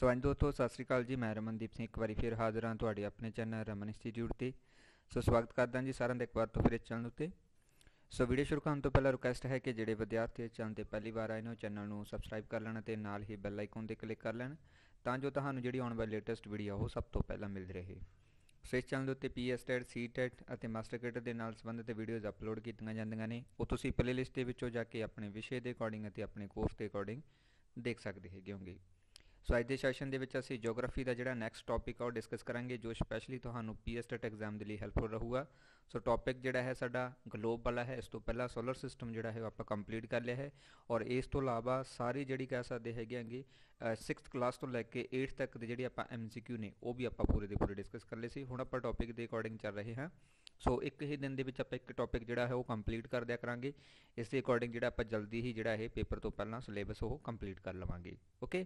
ਸੋ ਅੱਜ ਦੋਸਤੋ ਸਤਿ ਸ੍ਰੀ ਅਕਾਲ ਜੀ ਮੈਂ ਰਮਨਦੀਪ ਸਿੰਘ ਇੱਕ ਵਾਰੀ ਫਿਰ ਹਾਜ਼ਰ ਹਾਂ ਤੁਹਾਡੇ ਆਪਣੇ ਚੈਨਲ ਰਮਨ ਇੰਸਟੀਚਿਊਟ ਤੇ ਸੋ ਸਵਾਗਤ ਕਰਦਾ ਜੀ ਸਾਰਿਆਂ ਦਾ ਇੱਕ ਵਾਰ ਤੋਂ ਫਿਰ ਇਸ ਚੈਨਲ ਉੱਤੇ ਸੋ ਵੀਡੀਓ ਸ਼ੁਰੂ ਕਰਨ ਤੋਂ ਪਹਿਲਾਂ ਰਿਕਵੈਸਟ ਹੈ ਕਿ ਜਿਹੜੇ ਵਿਦਿਆਰਥੀ ਇਸ ਚੈਨਲ ਤੇ ਪਹਿਲੀ ਵਾਰ ਆਏ ਨੇ ਉਹ ਚੈਨਲ ਨੂੰ ਸਬਸਕ੍ਰਾਈਬ ਕਰ ਲੈਣ ਤੇ ਨਾਲ ਹੀ ਬੈਲ ਆਈਕਨ ਤੇ ਕਲਿੱਕ ਕਰ ਲੈਣ ਤਾਂ ਜੋ ਤੁਹਾਨੂੰ ਜਿਹੜੀ ਆਉਣ ਵਾਲੀ ਲੇਟੈਸਟ ਵੀਡੀਓ ਉਹ ਸਭ ਤੋਂ ਪਹਿਲਾਂ ਮਿਲ ਰਹੇ ਸੋ ਇਸ ਚੈਨਲ ਉੱਤੇ ਪੀਐਸ ਟੈਟ ਸੀ ਟੈਟ ਅਤੇ ਮਾਸਟਰ ਕੈਟ ਦੇ ਨਾਲ ਸੰਬੰਧਿਤ ਵੀਡੀਓਜ਼ ਅਪਲੋਡ ਕੀਤੀਆਂ ਜਾਂਦੀਆਂ ਨੇ ਉਹ ਤੁਸੀਂ ਪਲੇਲਿਸਟ ਦੇ ਵਿੱਚੋਂ ਜਾ ਕੇ ਆਪਣੇ ਵਿਸ਼ੇ ਦੇ ਅਕੋਰਡਿੰਗ ਅਤੇ ਆਪਣੇ ਕੋਰਸ ਦੇ ਅਕੋਰਡਿੰਗ ਦੇਖ ਸਕਦੇ ਹੋਗੇ ਸੋ ਅੱਜ ਦੇ ਸੈਸ਼ਨ ਦੇ ਵਿੱਚ ਅਸੀਂ ਜੀਓਗ੍ਰਾਫੀ ਦਾ ਜਿਹੜਾ ਨੈਕਸਟ ਟੌਪਿਕ ਆ ਉਹ ਡਿਸਕਸ ਕਰਾਂਗੇ ਜੋ ਸਪੈਸ਼ਲੀ ਤੁਹਾਨੂੰ ਪੀਐਸਟੈਟ ਐਗਜ਼ਾਮ ਦੇ ਲਈ ਹੈਲਪਫੁਲ ਰਹੂਗਾ ਸੋ ਟੌਪਿਕ ਜਿਹੜਾ ਹੈ ਸਾਡਾ ਗਲੋਬ ਵਾਲਾ ਹੈ ਇਸ ਤੋਂ ਪਹਿਲਾਂ ਸੋਲਰ ਸਿਸਟਮ ਜਿਹੜਾ ਹੈ ਆਪਾਂ ਕੰਪਲੀਟ ਕਰ ਲਿਆ ਹੈ ਔਰ ਇਸ ਤੋਂ ਇਲਾਵਾ ਸਾਰੀ ਜਿਹੜੀ ਕਹਿ ਸਕਦੇ ਹੈਗੇ ਆਂਗੇ 6th ਕਲਾਸ ਤੋਂ ਲੈ ਕੇ 8th ਤੱਕ ਦੇ ਜਿਹੜੇ ਆਪਾਂ ਐਮਸੀਕਿਊ ਨੇ ਉਹ ਵੀ ਆਪਾਂ ਪੂਰੇ ਦੇ ਪੂਰੇ ਡਿਸਕਸ ਕਰ ਲਏ ਸੀ ਹੁਣ ਆਪਾਂ ਟੌਪਿਕ ਦੇ ਅਕੋਰਡਿੰਗ ਚੱਲ ਰਹੇ ਹਾਂ ਸੋ ਇੱਕ ਹੀ ਦਿਨ ਦੇ ਵਿੱਚ ਆਪਾਂ ਇੱਕ ਟੌਪਿਕ ਜਿਹੜਾ ਹੈ ਉਹ ਕੰਪਲੀਟ ਕਰ ਦਿਆ ਕਰਾਂਗੇ ਇਸ ਦੇ ਅਕੋਰਡਿੰਗ ਜਿਹੜਾ ਆਪਾਂ ਜਲਦੀ ਹੀ ਜਿਹੜਾ ਇਹ ਪੇਪਰ ਤੋਂ ਪਹਿਲਾਂ ਸਿਲੇਬਸ ਉਹ ਕੰਪਲੀਟ ਕਰ ਲਵਾਂਗੇ ਓਕੇ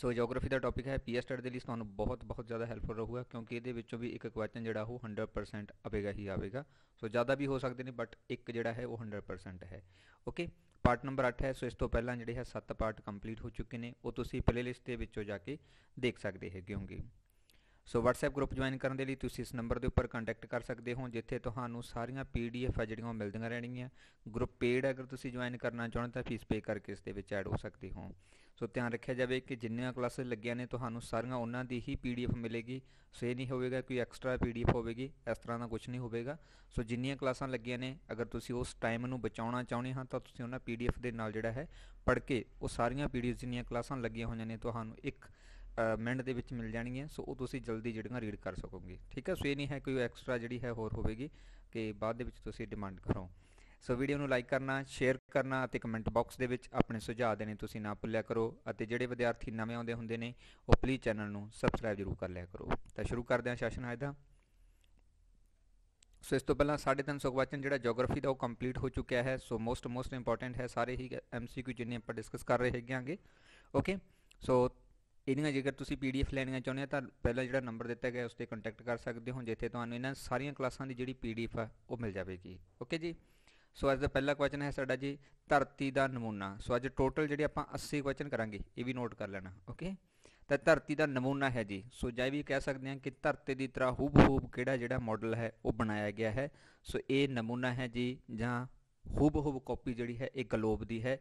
ਸੋ ਜੀਓਗ੍ਰਾਫੀ ਦਾ ਟੌਪਿਕ ਹੈ ਪੀਐਸ ਸਟੱਡੀ ਦੇ ਲਈ ਤੁਹਾਨੂੰ ਬਹੁਤ ਬਹੁਤ ਜ਼ਿਆਦਾ ਹੈਲਪਫੁਲ ਰਹੂਗਾ ਕਿਉਂਕਿ ਇਹਦੇ ਵਿੱਚੋਂ ਵੀ ਇੱਕ ਕੁਐਸਚਨ ਜਿਹੜਾ ਉਹ 100% ਆਵੇਗਾ ਹੀ ਆਵੇਗਾ ਸੋ ਜ਼ਿਆਦਾ ਵੀ ਹੋ ਸਕਦੇ ਨੇ ਬਟ ਇੱਕ ਜਿਹੜਾ ਹੈ ਉਹ 100% ਹੈ ਓਕੇ ਪਾਰਟ ਨੰਬਰ 8 ਹੈ ਸੋ ਇਸ ਤੋਂ ਪਹਿਲਾਂ ਜਿਹੜੇ ਹੈ 7 ਪਾਰਟ ਕੰਪਲੀਟ ਹੋ ਚੁੱਕੇ ਨੇ ਉਹ ਤੁਸੀਂ ਪਲੇਲਿਸਟ ਦੇ ਵਿੱਚੋਂ ਜਾ ਕੇ ਦੇਖ ਸਕਦੇ ਹੈਗੇ ਹੋਗੇ ਸੋ WhatsApp ਗਰੁੱਪ ਜੁਆਇਨ ਕਰਨ ਦੇ ਲਈ ਤੁਸੀਂ ਇਸ ਨੰਬਰ ਦੇ ਉੱਪਰ ਕੰਟੈਕਟ ਕਰ ਸਕਦੇ ਹੋ ਜਿੱਥੇ ਤੁਹਾਨੂੰ ਸਾਰੀਆਂ PDF ਆ ਜਿਹੜੀਆਂ ਮਿਲਦੀਆਂ ਰਹਿਣਗੀਆਂ ਗਰੁੱਪ ਪੇਡ ਅਗਰ ਤੁਸੀਂ ਜੁਆਇਨ ਕਰਨਾ ਚਾਹੁੰਦੇ ਤਾਂ ਫੀਸ ਪੇ ਕਰਕੇ ਇਸ ਦੇ ਵਿੱਚ ਐਡ ਹੋ ਸਕਦੇ ਹੋ ਸੋ ਧਿਆਨ ਰੱਖਿਆ ਜਾਵੇ ਕਿ ਜਿੰਨੀਆਂ ਕਲਾਸਾਂ ਲੱਗੀਆਂ ਨੇ ਤੁਹਾਨੂੰ ਸਾਰੀਆਂ ਉਹਨਾਂ ਦੀ ਹੀ PDF ਮਿਲੇਗੀ ਸੋ ਇਹ ਨਹੀਂ ਹੋਵੇਗਾ ਕੋਈ ਐਕਸਟਰਾ PDF ਹੋਵੇਗੀ ਇਸ ਤਰ੍ਹਾਂ ਦਾ ਕੁਝ ਨਹੀਂ ਹੋਵੇਗਾ ਸੋ ਜਿੰਨੀਆਂ ਕਲਾਸਾਂ ਲੱਗੀਆਂ ਨੇ ਅਗਰ ਤੁਸੀਂ ਉਸ ਟਾਈਮ ਨੂੰ ਬਚਾਉਣਾ ਚਾਹੁੰਦੇ ਹਾਂ ਤਾਂ ਤੁਸੀਂ ਉਹਨਾਂ PDF ਦੇ ਨਾਲ ਜਿਹੜਾ ਹੈ ਪੜ੍ਹ ਕੇ ਉਹ ਸਾਰੀਆਂ ਪੀਡੀਐਫ ਜਿੰਨੀਆਂ ਕਲਾਸਾਂ ਲੱਗੀਆਂ ਹੋਈਆਂ ਨੇ ਤੁਹਾਨੂੰ ਇੱਕ ਮਿੰਟ ਦੇ ਵਿੱਚ ਮਿਲ ਜਾਣਗੀਆਂ ਸੋ ਉਹ ਤੁਸੀਂ ਜਲਦੀ ਜਿਹੜੀਆਂ ਰੀਡ ਕਰ ਸਕੋਗੇ ਠੀਕ ਹੈ ਸੋ ਇਹ ਨਹੀਂ ਹੈ ਕੋਈ ਐਕਸਟਰਾ ਜਿਹੜੀ ਹੈ ਹੋਰ ਹੋਵੇਗੀ ਕਿ ਬਾਅਦ ਦੇ ਵਿੱਚ ਤੁਸੀਂ ਡਿਮਾਂਡ ਕਰੋ ਸੋ ਵੀਡੀਓ ਨੂੰ ਲਾਈਕ ਕਰਨਾ ਸ਼ੇਅਰ ਕਰਨਾ ਅਤੇ ਕਮੈਂਟ ਬਾਕਸ ਦੇ ਵਿੱਚ ਆਪਣੇ ਸੁਝਾਅ ਦੇਣੇ ਤੁਸੀਂ ਨਾ ਭੁੱਲਿਆ ਕਰੋ ਅਤੇ ਜਿਹੜੇ ਵਿਦਿਆਰਥੀ ਨਵੇਂ ਆਉਂਦੇ ਹੁੰਦੇ ਨੇ ਉਹ ਪਲੀਜ਼ ਚੈਨਲ ਨੂੰ ਸਬਸਕ੍ਰਾਈਬ ਜ਼ਰੂਰ ਕਰ ਲਿਆ ਕਰੋ ਤਾਂ ਸ਼ੁਰੂ ਕਰਦੇ ਹਾਂ ਸੈਸ਼ਨ ਅੱਜ ਦਾ ਸੋ ਇਸ ਤੋਂ ਪਹਿਲਾਂ 350 ਕੁਐਸਚਨ ਜਿਹੜਾ ਜੀਓਗ੍ਰਾਫੀ ਦਾ ਉਹ ਕੰਪਲੀਟ ਹੋ ਚੁੱਕਿਆ ਹੈ ਸੋ ਮੋਸਟ ਮੋਸਟ ਇੰਪੋਰਟੈਂਟ ਹੈ ਸਾਰੇ ਹੀ ਐਮਸੀਕਿਊ ਜਿੰਨੇ ਆਪਾਂ ਡਿਸਕਸ ਕਰ ਰਹੇ ਹੈਗੇ ਆਂਗੇ ਓਕੇ ਸੋ ਇਹਨਾਂ ਜੇਕਰ ਤੁਸੀਂ ਪੀਡੀਐਫ ਲੈਣੀਆਂ ਚਾਹੁੰਦੇ ਆ ਤਾਂ ਪਹਿਲਾਂ ਜਿਹੜਾ ਨੰਬਰ ਦਿੱਤਾ ਗਿਆ ਉਸ ਤੇ ਕੰਟੈਕਟ ਕਰ ਸਕਦੇ ਹੋ ਜਿੱਥੇ ਤੁਹਾਨੂੰ ਇਹਨਾਂ ਸਾਰੀਆਂ ਕਲਾਸਾਂ ਦੀ ਜਿਹੜੀ ਪੀਡੀਐਫ ਆ ਉਹ ਮਿਲ ਜਾਵੇਗੀ ਓਕੇ ਜੀ ਸੋ ਅੱਜ ਦਾ ਪਹਿਲਾ ਕੁਐਸਚਨ ਹੈ ਸਾਡਾ ਜੀ ਧਰਤੀ ਦਾ ਨਮੂਨਾ ਸੋ ਅੱਜ ਟੋਟਲ ਜਿਹੜੇ ਆਪਾਂ 80 ਕੁਐਸਚਨ ਕਰਾਂਗੇ ਇਹ ਵੀ ਨੋਟ ਕਰ ਲੈਣਾ ਓਕੇ ਤਾਂ ਧਰਤੀ ਦਾ ਨਮੂਨਾ ਹੈ ਜੀ ਸੋ ਜਾਈ ਵੀ ਕਹਿ ਸਕਦੇ ਹਾਂ ਕਿ ਧਰਤੀ ਦੀ ਤਰ੍ਹਾਂ ਹੂਬ ਹੂਬ ਕਿਹੜਾ ਜਿਹੜਾ ਮਾਡਲ ਹੈ ਉਹ ਬਣਾਇਆ ਗਿਆ ਹੈ ਸੋ ਇਹ ਨਮੂਨਾ ਹੈ ਜੀ ਜਾਂ ਹੂਬਹੂਬ ਕਾਪੀ ਜਿਹੜੀ ਹੈ ਇਹ ਗਲੋਬ ਦੀ ਹੈ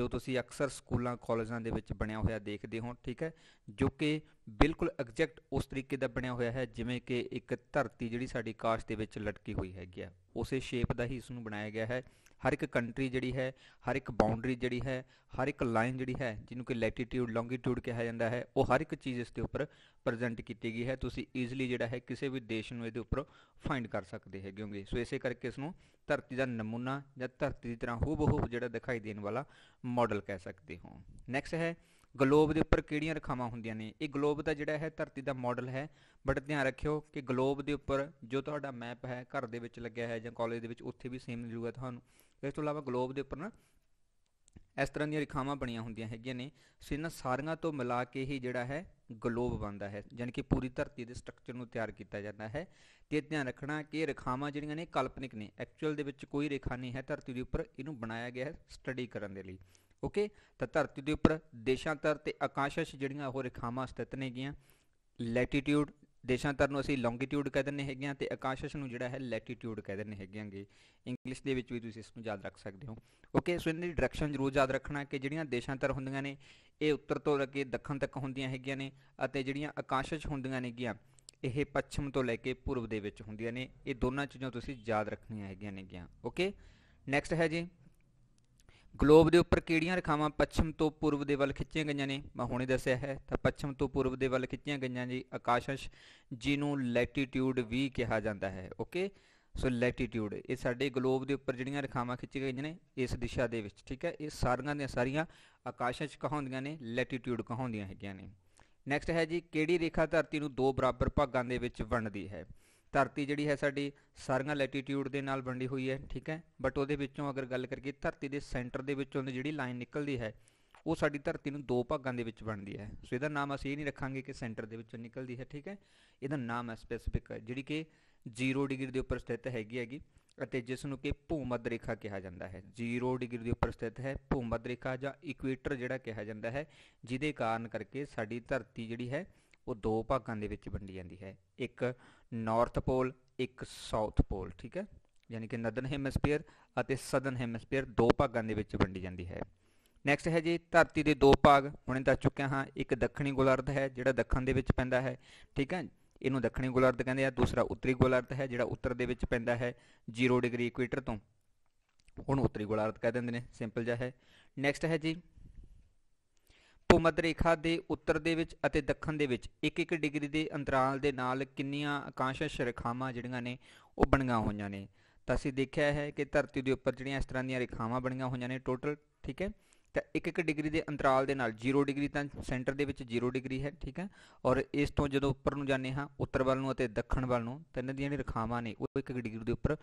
ਜੋ ਤੁਸੀਂ ਅਕਸਰ ਸਕੂਲਾਂ ਕਾਲਜਾਂ ਦੇ ਵਿੱਚ ਬਣਿਆ ਹੋਇਆ ਦੇਖਦੇ ਹੋ ਠੀਕ ਹੈ ਜੋ ਕਿ ਬਿਲਕੁਲ ਐਗਜੈਕਟ ਉਸ ਤਰੀਕੇ ਦਾ ਬਣਿਆ ਹੋਇਆ ਹੈ ਜਿਵੇਂ ਕਿ ਇੱਕ ਧਰਤੀ ਜਿਹੜੀ ਸਾਡੀ ਕਾਸ਼ ਦੇ ਵਿੱਚ ਲਟਕੀ ਹੋਈ ਹੈਗੀ ਆ ਉਸੇ ਸ਼ੇਪ ਦਾ ਹੀ ਇਸ ਨੂੰ ਬਣਾਇਆ ਗਿਆ ਹੈ ਹਰ ਇੱਕ ਕੰਟਰੀ ਜਿਹੜੀ ਹੈ ਹਰ ਇੱਕ ਬਾਉਂਡਰੀ ਜਿਹੜੀ ਹੈ ਹਰ ਇੱਕ ਲਾਈਨ ਜਿਹੜੀ ਹੈ ਜਿਹਨੂੰ ਕਿ ਲੈਟੀਟਿਊਡ ਲੌਂਗੀਟਿਊਡ ਕਿਹਾ ਜਾਂਦਾ ਹੈ ਉਹ ਹਰ ਇੱਕ ਚੀਜ਼ ਇਸ ਦੇ ਉੱਪਰ ਪ੍ਰੈਜ਼ੈਂਟ ਕੀਤੀ ਗਈ ਹੈ ਤੁਸੀਂ ਈਜ਼ੀਲੀ ਜਿਹੜਾ ਹੈ ਕਿਸੇ ਵੀ ਦੇਸ਼ ਨੂੰ ਇਹਦੇ ਉੱਪਰ ਫਾਈਂਡ ਕਰ ਸਕਦੇ ਹੈਗੇ ਹੋਗੇ ਸੋ ਇਸੇ ਕਰਕੇ ਇਸ ਨੂੰ ਧਰਤੀ ਦਾ ਨਮੂਨਾ ਜਾਂ ਧਰਤੀ ਦੀ ਤਰ੍ਹਾਂ ਹੂਬਹੂ ਜਿਹੜਾ ਦਿਖਾਈ ਦੇਣ ਵਾਲਾ ਮਾਡਲ ਕਹਿ ਸਕਦੇ ਹੋ ਨੈਕਸਟ ਹੈ ਗਲੋਬ ਦੇ ਉੱਪਰ ਕਿਹੜੀਆਂ ਰੇਖਾਵਾਂ ਹੁੰਦੀਆਂ ਨੇ ਇਹ ਗਲੋਬ ਦਾ ਜਿਹੜਾ ਹੈ ਧਰਤੀ ਦਾ ਮਾਡਲ ਹੈ ਬਟ ਧਿਆਨ ਰੱਖਿਓ ਕਿ ਗਲੋਬ ਦੇ ਉੱਪਰ ਜੋ ਤੁਹਾਡਾ ਮੈਪ ਹੈ ਘਰ ਦੇ ਵਿੱਚ ਲੱਗਿਆ ਹੈ ਜਾਂ ਕਾਲਜ ਦੇ ਵਿੱਚ ਉੱਥੇ ਵੀ ਸੇਮ ਮਿਲੂਗਾ ਤੁਹਾਨੂੰ ਇਸ ਤੋਂ ਇਲਾਵਾ ਗਲੋਬ ਦੇ ਉੱਪਰ ਨਾ ਇਸ ਤਰ੍ਹਾਂ ਦੀਆਂ ਰੇਖਾਵਾਂ ਬਣੀਆਂ ਹੁੰਦੀਆਂ ਹੈਗੀਆਂ ਨੇ ਸੋ ਇਹਨਾਂ ਸਾਰੀਆਂ ਤੋਂ ਮਿਲਾ ਕੇ ਹੀ ਜਿਹੜਾ ਹੈ ਗਲੋਬ ਬਣਦਾ ਹੈ ਯਾਨੀ ਕਿ ਪੂਰੀ ਧਰਤੀ ਦੇ ਸਟਰਕਚਰ ਨੂੰ ਤਿਆਰ ਕੀਤਾ ਜਾਂਦਾ ਹੈ ਤੇ ਧਿਆਨ ਰੱਖਣਾ ਕਿ ਇਹ ਰੇਖਾਵਾਂ ਜਿਹੜੀਆਂ ਨੇ ਕਲਪਨਿਕ ਨੇ ਐਕਚੁਅਲ ਦੇ ਵਿੱਚ ਕੋਈ ਰੇਖਾ ਨਹੀਂ ਹੈ ਧਰਤੀ ਦੇ ਉੱਪਰ ਇਹਨੂੰ ਬਣਾਇਆ ਗਿਆ ਹੈ ਸਟੱਡੀ ਕਰਨ ਦੇ ਲਈ ਓਕੇ ਤਾਂ ਧਰਤੀ ਦੇ ਉੱਪਰ ਦੇਸ਼ਾਂਤਰ ਤੇ ਆਕਾਸ਼ਸ਼ ਜਿਹੜੀਆਂ ਉਹ ਰੇਖਾਵਾਂ ਸਥਿਤ ਨੇਗੀਆਂ ਲੈਟੀਟਿਊਡ ਦੇਸ਼ਾਂਤਰ ਨੂੰ ਅਸੀਂ ਲੌਂਗੀਟਿਊਡ ਕਹਿ ਦਿੰਨੇ ਹੈਗੇ ਆ ਤੇ ਆਕਾਸ਼ਸ਼ ਨੂੰ ਜਿਹੜਾ ਹੈ ਲੈਟੀਟਿਊਡ ਕਹਿ ਦਿੰਨੇ ਹੈਗੇ ਆਂਗੇ ਇੰਗਲਿਸ਼ ਦੇ ਵਿੱਚ ਵੀ ਤੁਸੀਂ ਇਸ ਨੂੰ ਯਾਦ ਰੱਖ ਸਕਦੇ ਹੋ ਓਕੇ ਸੋ ਇਹਨਾਂ ਦੀ ਡਾਇਰੈਕਸ਼ਨ ਜ਼ਰੂਰ ਯਾਦ ਰੱਖਣਾ ਕਿ ਜਿਹੜੀਆਂ ਦੇਸ਼ਾਂਤਰ ਹੁੰਦੀਆਂ ਨੇ ਇਹ ਉੱਤਰ ਤੋਂ ਲੈ ਕੇ ਦੱਖਣ ਤੱਕ ਹੁੰਦੀਆਂ ਹੈਗੀਆਂ ਨੇ ਅਤੇ ਜਿਹੜੀਆਂ ਆਕਾਸ਼ਸ਼ ਹੁੰਦੀਆਂ ਨੇਗੀਆਂ ਇਹ ਪੱਛਮ ਤੋਂ ਲੈ ਕੇ ਪੂਰਬ ਦੇ ਵਿੱਚ ਹੁੰਦੀਆਂ ਨੇ ਇਹ ਦੋਨਾਂ ਚੀਜ਼ਾਂ ਤੁਸੀਂ ਯਾਦ ਰੱਖਣੀਆਂ ਹੈਗੀਆਂ ਨੇ ਗਿਆ ਓਕੇ ਨੈਕਸਟ ਹੈ ਜੀ ਗਲੋਬ ਦੇ ਉੱਪਰ ਕਿਹੜੀਆਂ ਰੇਖਾਵਾਂ ਪੱਛਮ ਤੋਂ ਪੂਰਬ ਦੇ ਵੱਲ ਖਿੱਚੀਆਂ ਗਈਆਂ ਨੇ ਮੈਂ ਹੁਣੇ ਦੱਸਿਆ ਹੈ ਤਾਂ ਪੱਛਮ ਤੋਂ ਪੂਰਬ ਦੇ ਵੱਲ ਖਿੱਚੀਆਂ ਗਈਆਂ ਜੀ ਆਕਾਸ਼ਸ਼ ਜਿਹਨੂੰ ਲੈਟੀਟਿਊਡ ਵੀ ਕਿਹਾ ਜਾਂਦਾ ਹੈ ਓਕੇ ਸੋ ਲੈਟੀਟਿਊਡ ਇਹ ਸਾਡੇ ਗਲੋਬ ਦੇ ਉੱਪਰ ਜਿਹੜੀਆਂ ਰੇਖਾਵਾਂ ਖਿੱਚੀਆਂ ਗਈਆਂ ਨੇ ਇਸ ਦਿਸ਼ਾ ਦੇ ਵਿੱਚ ਠੀਕ ਹੈ ਇਹ ਸਾਰੀਆਂ ਦੀਆਂ ਸਾਰੀਆਂ ਆਕਾਸ਼ਸ਼ ਕਹਾਉਂਦੀਆਂ ਨੇ ਲੈਟੀਟਿਊਡ ਕਹਾਉਂਦੀਆਂ ਹੈਗੀਆਂ ਨੇ ਨੈਕਸਟ ਹੈ ਜੀ ਕਿਹੜੀ ਰੇਖਾ ਧਰਤੀ ਨੂੰ ਦੋ ਬਰਾਬਰ ਭਾਗਾਂ ਦੇ ਵਿੱਚ ਵੰਡਦੀ ਹੈ ਧਰਤੀ ਜਿਹੜੀ ਹੈ ਸਾਡੀ ਸਾਰੀਆਂ ਲੈਟੀਟਿਊਡ ਦੇ ਨਾਲ ਵੰਡੀ ਹੋਈ ਹੈ ਠੀਕ ਹੈ ਬਟ ਉਹਦੇ ਵਿੱਚੋਂ ਅਗਰ ਗੱਲ ਕਰੀਏ ਧਰਤੀ ਦੇ ਸੈਂਟਰ ਦੇ ਵਿੱਚੋਂ ਜਿਹੜੀ ਲਾਈਨ ਨਿਕਲਦੀ ਹੈ ਉਹ ਸਾਡੀ ਧਰਤੀ ਨੂੰ ਦੋ ਭਾਗਾਂ ਦੇ ਵਿੱਚ ਵੰਡਦੀ ਹੈ ਸੋ ਇਹਦਾ ਨਾਮ ਅਸੀਂ ਇਹ ਨਹੀਂ ਰੱਖਾਂਗੇ ਕਿ ਸੈਂਟਰ ਦੇ ਵਿੱਚੋਂ ਨਿਕਲਦੀ ਹੈ ਠੀਕ ਹੈ ਇਹਦਾ ਨਾਮ ਹੈ ਸਪੈਸਿਫਿਕ ਜਿਹੜੀ ਕਿ 0 ਡਿਗਰੀ ਦੇ ਉੱਪਰ ਸਥਿਤ ਹੈਗੀ ਹੈਗੀ ਅਤੇ ਜਿਸ ਨੂੰ ਕਿ ਭੂਮੱਧ ਰੇਖਾ ਕਿਹਾ ਜਾਂਦਾ ਹੈ 0 ਡਿਗਰੀ ਦੇ ਉੱਪਰ ਸਥਿਤ ਹੈ ਭੂਮੱਧ ਰੇਖਾ ਜਾਂ ਇਕੁਏਟਰ ਜਿਹੜਾ ਕਿਹਾ ਜਾਂਦਾ ਹੈ ਜਿਹਦੇ ਕਾਰਨ ਕਰਕੇ ਸਾਡੀ ਧਰਤੀ ਜਿਹੜੀ ਹੈ ਉਹ ਦੋ ਭਾਗਾਂ ਦੇ ਵਿੱਚ ਵੰਡੀ ਜਾਂਦੀ ਹੈ ਇੱਕ ਨਾਰਥ ਪੋਲ ਇੱਕ ਸਾਊਥ ਪੋਲ ਠੀਕ ਹੈ ਯਾਨੀ ਕਿ ਨਦਰਨ ਹੈਮਿਸਫੀਅਰ ਅਤੇ ਸਦਰਨ ਹੈਮਿਸਫੀਅਰ ਦੋ ਭਾਗਾਂ ਦੇ ਵਿੱਚ ਵੰਡੀ ਜਾਂਦੀ ਹੈ ਨੈਕਸਟ ਹੈ ਜੀ ਧਰਤੀ ਦੇ ਦੋ ਭਾਗ ਹੁਣੇ ਦੱਸ ਚੁੱਕਿਆ ਹਾਂ ਇੱਕ ਦੱਖਣੀ ਗੋਲਾਰਧ ਹੈ ਜਿਹੜਾ ਦੱਖਣ ਦੇ ਵਿੱਚ ਪੈਂਦਾ ਹੈ ਠੀਕ ਹੈ ਇਹਨੂੰ ਦੱਖਣੀ ਗੋਲਾਰਧ ਕਹਿੰਦੇ ਆ ਦੂਸਰਾ ਉੱਤਰੀ ਗੋਲਾਰਧ ਹੈ ਜਿਹੜਾ ਉੱਤਰ ਦੇ ਵਿੱਚ ਪੈਂਦਾ ਹੈ 0 ਡਿਗਰੀ ਇਕੁਏਟਰ ਤੋਂ ਹੁਣ ਉੱਤਰੀ ਗੋਲਾਰਧ ਕਹਿ ਦਿੰਦੇ ਨੇ ਸਿੰਪਲ ਜਿਹਾ ਹੈ ਨੈਕਸਟ ਹੈ ਜੀ ਭੂਮੱਧ ਰੇਖਾ ਦੇ ਉੱਤਰ ਦੇ ਵਿੱਚ ਅਤੇ ਦੱਖਣ ਦੇ ਵਿੱਚ 1-1 ਡਿਗਰੀ ਦੇ ਅੰਤਰਾਲ ਦੇ ਨਾਲ ਕਿੰਨੀਆਂ ਆਕਾਸ਼ਸ਼ ਰੇਖਾਵਾਂ ਜਿਹੜੀਆਂ ਨੇ ਉਹ ਬਣੀਆਂ ਹੋਈਆਂ ਨੇ ਤਾਂ ਅਸੀਂ ਦੇਖਿਆ ਹੈ ਕਿ ਧਰਤੀ ਦੇ ਉੱਪਰ ਜਿਹੜੀਆਂ ਇਸ ਤਰ੍ਹਾਂ ਦੀਆਂ ਰੇਖਾਵਾਂ ਬਣੀਆਂ ਹੋਈਆਂ ਨੇ ਟੋਟਲ ਠੀਕ ਹੈ ਤਾਂ ਇੱਕ ਇੱਕ ਡਿਗਰੀ ਦੇ ਅੰਤਰਾਲ ਦੇ ਨਾਲ 0 ਡਿਗਰੀ ਤਾਂ ਸੈਂਟਰ ਦੇ ਵਿੱਚ 0 ਡਿਗਰੀ ਹੈ ਠੀਕ ਹੈ ਔਰ ਇਸ ਤੋਂ ਜਦੋਂ ਉੱਪਰ ਨੂੰ ਜਾਂਦੇ ਹਾਂ ਉੱਤਰ ਵੱਲ ਨੂੰ ਅਤੇ ਦੱਖਣ ਵੱਲ ਨੂੰ ਤਿੰਨ ਦੀਆਂ ਜਿਹੜੀਆਂ ਰੇਖਾਵਾਂ ਨੇ ਉਹ ਇੱਕ ਇੱਕ ਡਿਗਰੀ ਦੇ ਉੱਪਰ